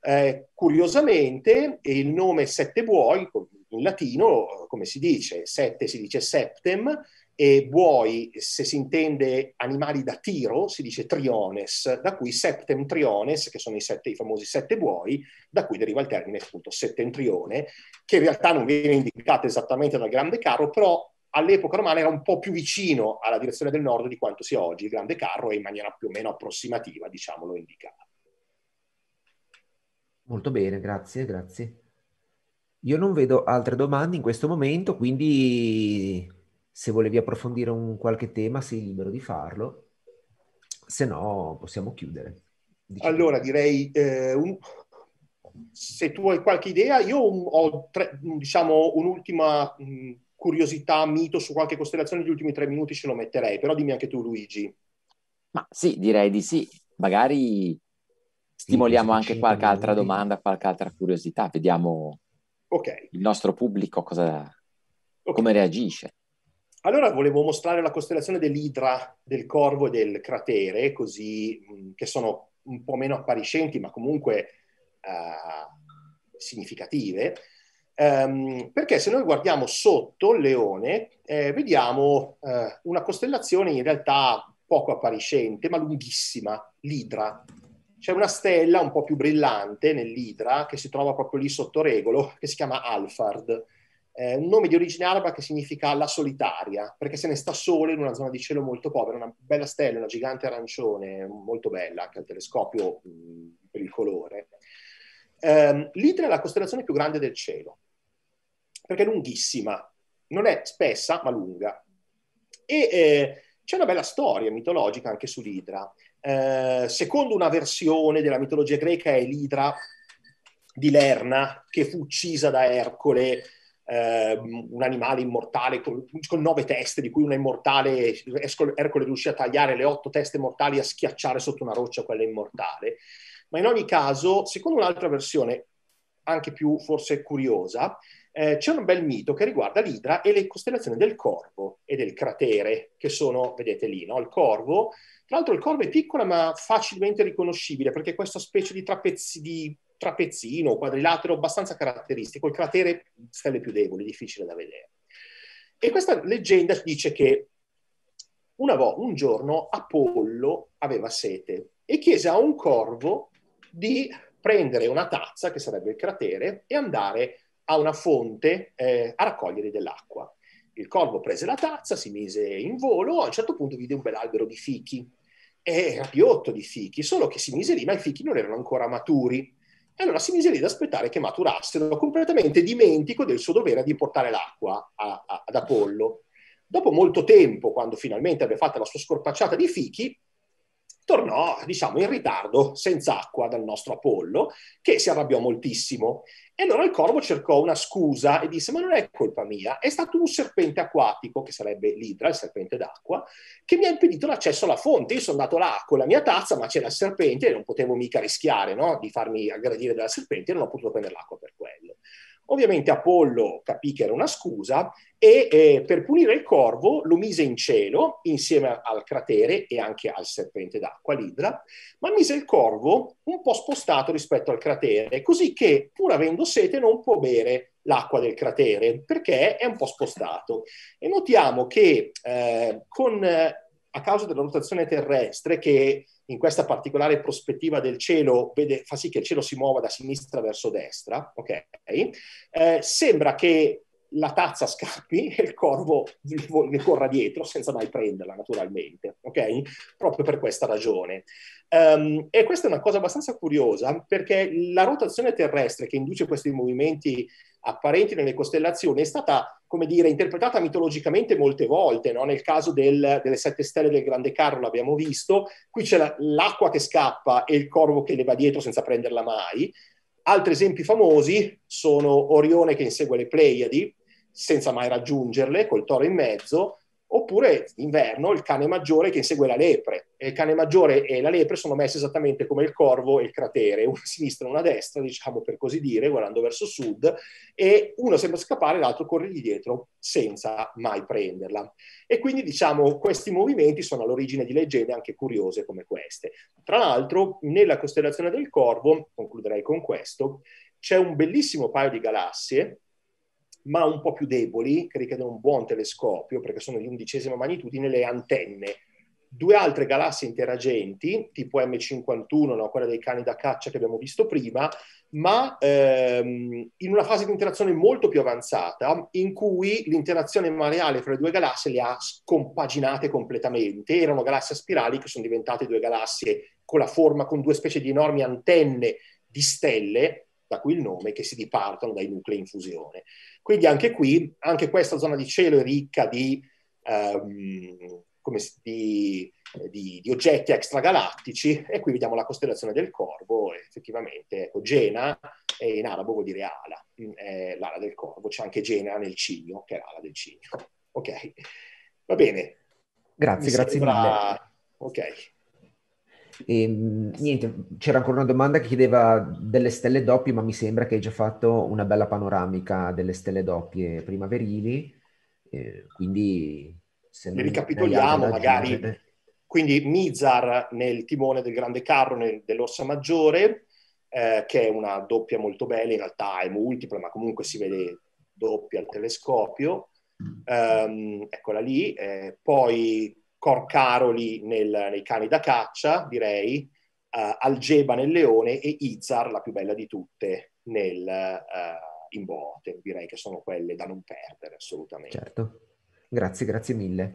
Eh, curiosamente, il nome sette buoi, in latino, come si dice, sette si dice septem, e buoi, se si intende animali da tiro, si dice triones, da cui septem che sono i, sette, i famosi sette buoi, da cui deriva il termine appunto settentrione, che in realtà non viene indicato esattamente dal grande carro, però all'epoca romana era un po' più vicino alla direzione del nord di quanto sia oggi il grande carro e in maniera più o meno approssimativa, diciamo, lo indicava.
Molto bene, grazie, grazie. Io non vedo altre domande in questo momento, quindi se volevi approfondire un qualche tema sei libero di farlo, se no possiamo chiudere.
Diciamo. Allora direi, eh, un... se tu hai qualche idea, io ho tre, diciamo, un'ultima mh, mm, curiosità, mito su qualche costellazione gli ultimi tre minuti ce lo metterei, però dimmi anche tu Luigi.
Ma sì, direi di sì. Magari stimoliamo anche qualche altra domanda, qualche altra curiosità, vediamo okay. il nostro pubblico cosa, okay. come reagisce.
Allora volevo mostrare la costellazione dell'idra, del corvo e del cratere, così che sono un po' meno appariscenti, ma comunque uh, significative. Um, perché se noi guardiamo sotto il leone, eh, vediamo uh, una costellazione in realtà poco appariscente, ma lunghissima, l'idra. C'è una stella un po' più brillante nell'idra che si trova proprio lì sotto regolo, che si chiama Alfard eh, un nome di origine araba che significa la solitaria, perché se ne sta sola in una zona di cielo molto povera, una bella stella, una gigante arancione, molto bella, anche al telescopio mh, per il colore. Eh, L'Idra è la costellazione più grande del cielo, perché è lunghissima, non è spessa ma lunga. E eh, c'è una bella storia mitologica anche sull'Idra. Eh, secondo una versione della mitologia greca è l'Idra di Lerna che fu uccisa da Ercole ehm, un animale immortale con, con, nove teste, di cui una immortale, Ercole riuscì a tagliare le otto teste mortali e a schiacciare sotto una roccia quella immortale. Ma in ogni caso, secondo un'altra versione, anche più forse curiosa, eh, c'è un bel mito che riguarda l'Idra e le costellazioni del Corvo e del Cratere, che sono, vedete lì, no? il Corvo. Tra l'altro il Corvo è piccola ma facilmente riconoscibile, perché questa specie di, trapezzi, di trapezzino, quadrilatero abbastanza caratteristico, il cratere stelle più deboli, difficile da vedere. E questa leggenda dice che una vo- un giorno Apollo aveva sete e chiese a un corvo di prendere una tazza, che sarebbe il cratere, e andare a una fonte eh, a raccogliere dell'acqua. Il corvo prese la tazza, si mise in volo, a un certo punto vide un bel albero di fichi. Eh, era piotto di fichi, solo che si mise lì, ma i fichi non erano ancora maturi. E allora si mise lì ad aspettare che maturassero, completamente dimentico del suo dovere di portare l'acqua a, a, ad Apollo. Dopo molto tempo, quando finalmente ebbe fatto la sua scorpacciata di fichi, tornò, diciamo, in ritardo, senza acqua, dal nostro Apollo, che si arrabbiò moltissimo. E allora il corvo cercò una scusa e disse, ma non è colpa mia, è stato un serpente acquatico, che sarebbe l'idra, il serpente d'acqua, che mi ha impedito l'accesso alla fonte. Io sono andato là con la mia tazza, ma c'era il serpente e non potevo mica rischiare no? di farmi aggredire dalla serpente e non ho potuto prendere l'acqua per quello. Ovviamente Apollo capì che era una scusa e eh, per punire il corvo lo mise in cielo insieme al cratere e anche al serpente d'acqua, l'idra, ma mise il corvo un po' spostato rispetto al cratere, così che pur avendo sete non può bere l'acqua del cratere perché è un po' spostato. E notiamo che eh, con, eh, a causa della rotazione terrestre che in questa particolare prospettiva del cielo vede, fa sì che il cielo si muova da sinistra verso destra, ok? Eh, sembra che la tazza scappi e il corvo ne corra dietro senza mai prenderla, naturalmente, ok? Proprio per questa ragione. Um, e questa è una cosa abbastanza curiosa perché la rotazione terrestre che induce questi movimenti apparenti nelle costellazioni è stata come dire, interpretata mitologicamente molte volte, no? nel caso del, delle sette stelle del Grande Carro l'abbiamo visto, qui c'è la, l'acqua che scappa e il corvo che le va dietro senza prenderla mai. Altri esempi famosi sono Orione che insegue le Pleiadi senza mai raggiungerle, col toro in mezzo, oppure d'inverno il cane maggiore che insegue la lepre. E il cane maggiore e la lepre sono messi esattamente come il corvo e il cratere, una a sinistra e una a destra, diciamo per così dire, guardando verso sud, e uno sembra scappare, l'altro corre lì dietro senza mai prenderla. E quindi diciamo questi movimenti sono all'origine di leggende anche curiose come queste. Tra l'altro nella costellazione del corvo, concluderei con questo, c'è un bellissimo paio di galassie ma un po' più deboli, che richiedono un buon telescopio perché sono di undicesima magnitudine, le antenne. Due altre galassie interagenti, tipo M51, no? quella dei cani da caccia che abbiamo visto prima, ma ehm, in una fase di interazione molto più avanzata, in cui l'interazione mareale fra le due galassie le ha scompaginate completamente. Erano galassie a spirali che sono diventate due galassie con la forma, con due specie di enormi antenne di stelle, da qui il nome, che si dipartono dai nuclei in fusione. Quindi anche qui, anche questa zona di cielo è ricca di, ehm, come, di, di, di oggetti extragalattici e qui vediamo la costellazione del Corvo, effettivamente ecco, Gena e in arabo vuol dire ala, mm, è l'ala del Corvo, c'è anche Gena nel cigno, che è l'ala del cigno. Ok, va bene.
Grazie, Mi grazie sembra...
mille. Ok.
E, ehm, niente, c'era ancora una domanda che chiedeva delle stelle doppie, ma mi sembra che hai già fatto una bella panoramica delle stelle doppie primaverili, eh, quindi...
Se ne ricapitoliamo magari. Eh. Quindi Mizar nel timone del grande carro nel, dell'Orsa Maggiore, eh, che è una doppia molto bella, in realtà è multipla, ma comunque si vede doppia al telescopio. Um, eccola lì. Eh, poi Corcaroli nel, nei cani da caccia, direi, uh, Algeba nel leone e Izar, la più bella di tutte, nel, uh, in Boten. Direi che sono quelle da non perdere assolutamente.
Certo. Grazie, grazie mille.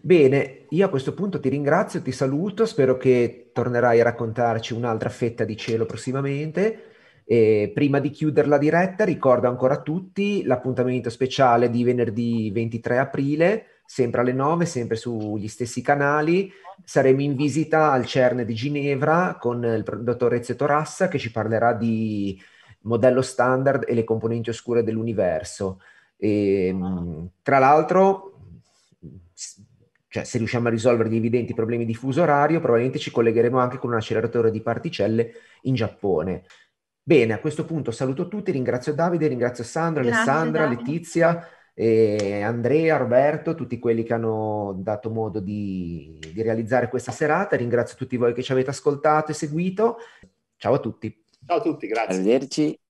Bene, io a questo punto ti ringrazio, ti saluto, spero che tornerai a raccontarci un'altra fetta di cielo prossimamente. E prima di chiudere la diretta ricordo ancora a tutti l'appuntamento speciale di venerdì 23 aprile sempre alle 9, sempre sugli stessi canali. Saremo in visita al CERN di Ginevra con il dottor Ezio Torassa che ci parlerà di modello standard e le componenti oscure dell'universo. E, ehm, tra l'altro, cioè, se riusciamo a risolvere gli evidenti problemi di fuso orario, probabilmente ci collegheremo anche con un acceleratore di particelle in Giappone. Bene, a questo punto saluto tutti, ringrazio Davide, ringrazio Sandra, Grazie, Alessandra, Davide. Letizia e Andrea, Roberto, tutti quelli che hanno dato modo di, di realizzare questa serata. Ringrazio tutti voi che ci avete ascoltato e seguito. Ciao a tutti.
Ciao a tutti, grazie. Arrivederci.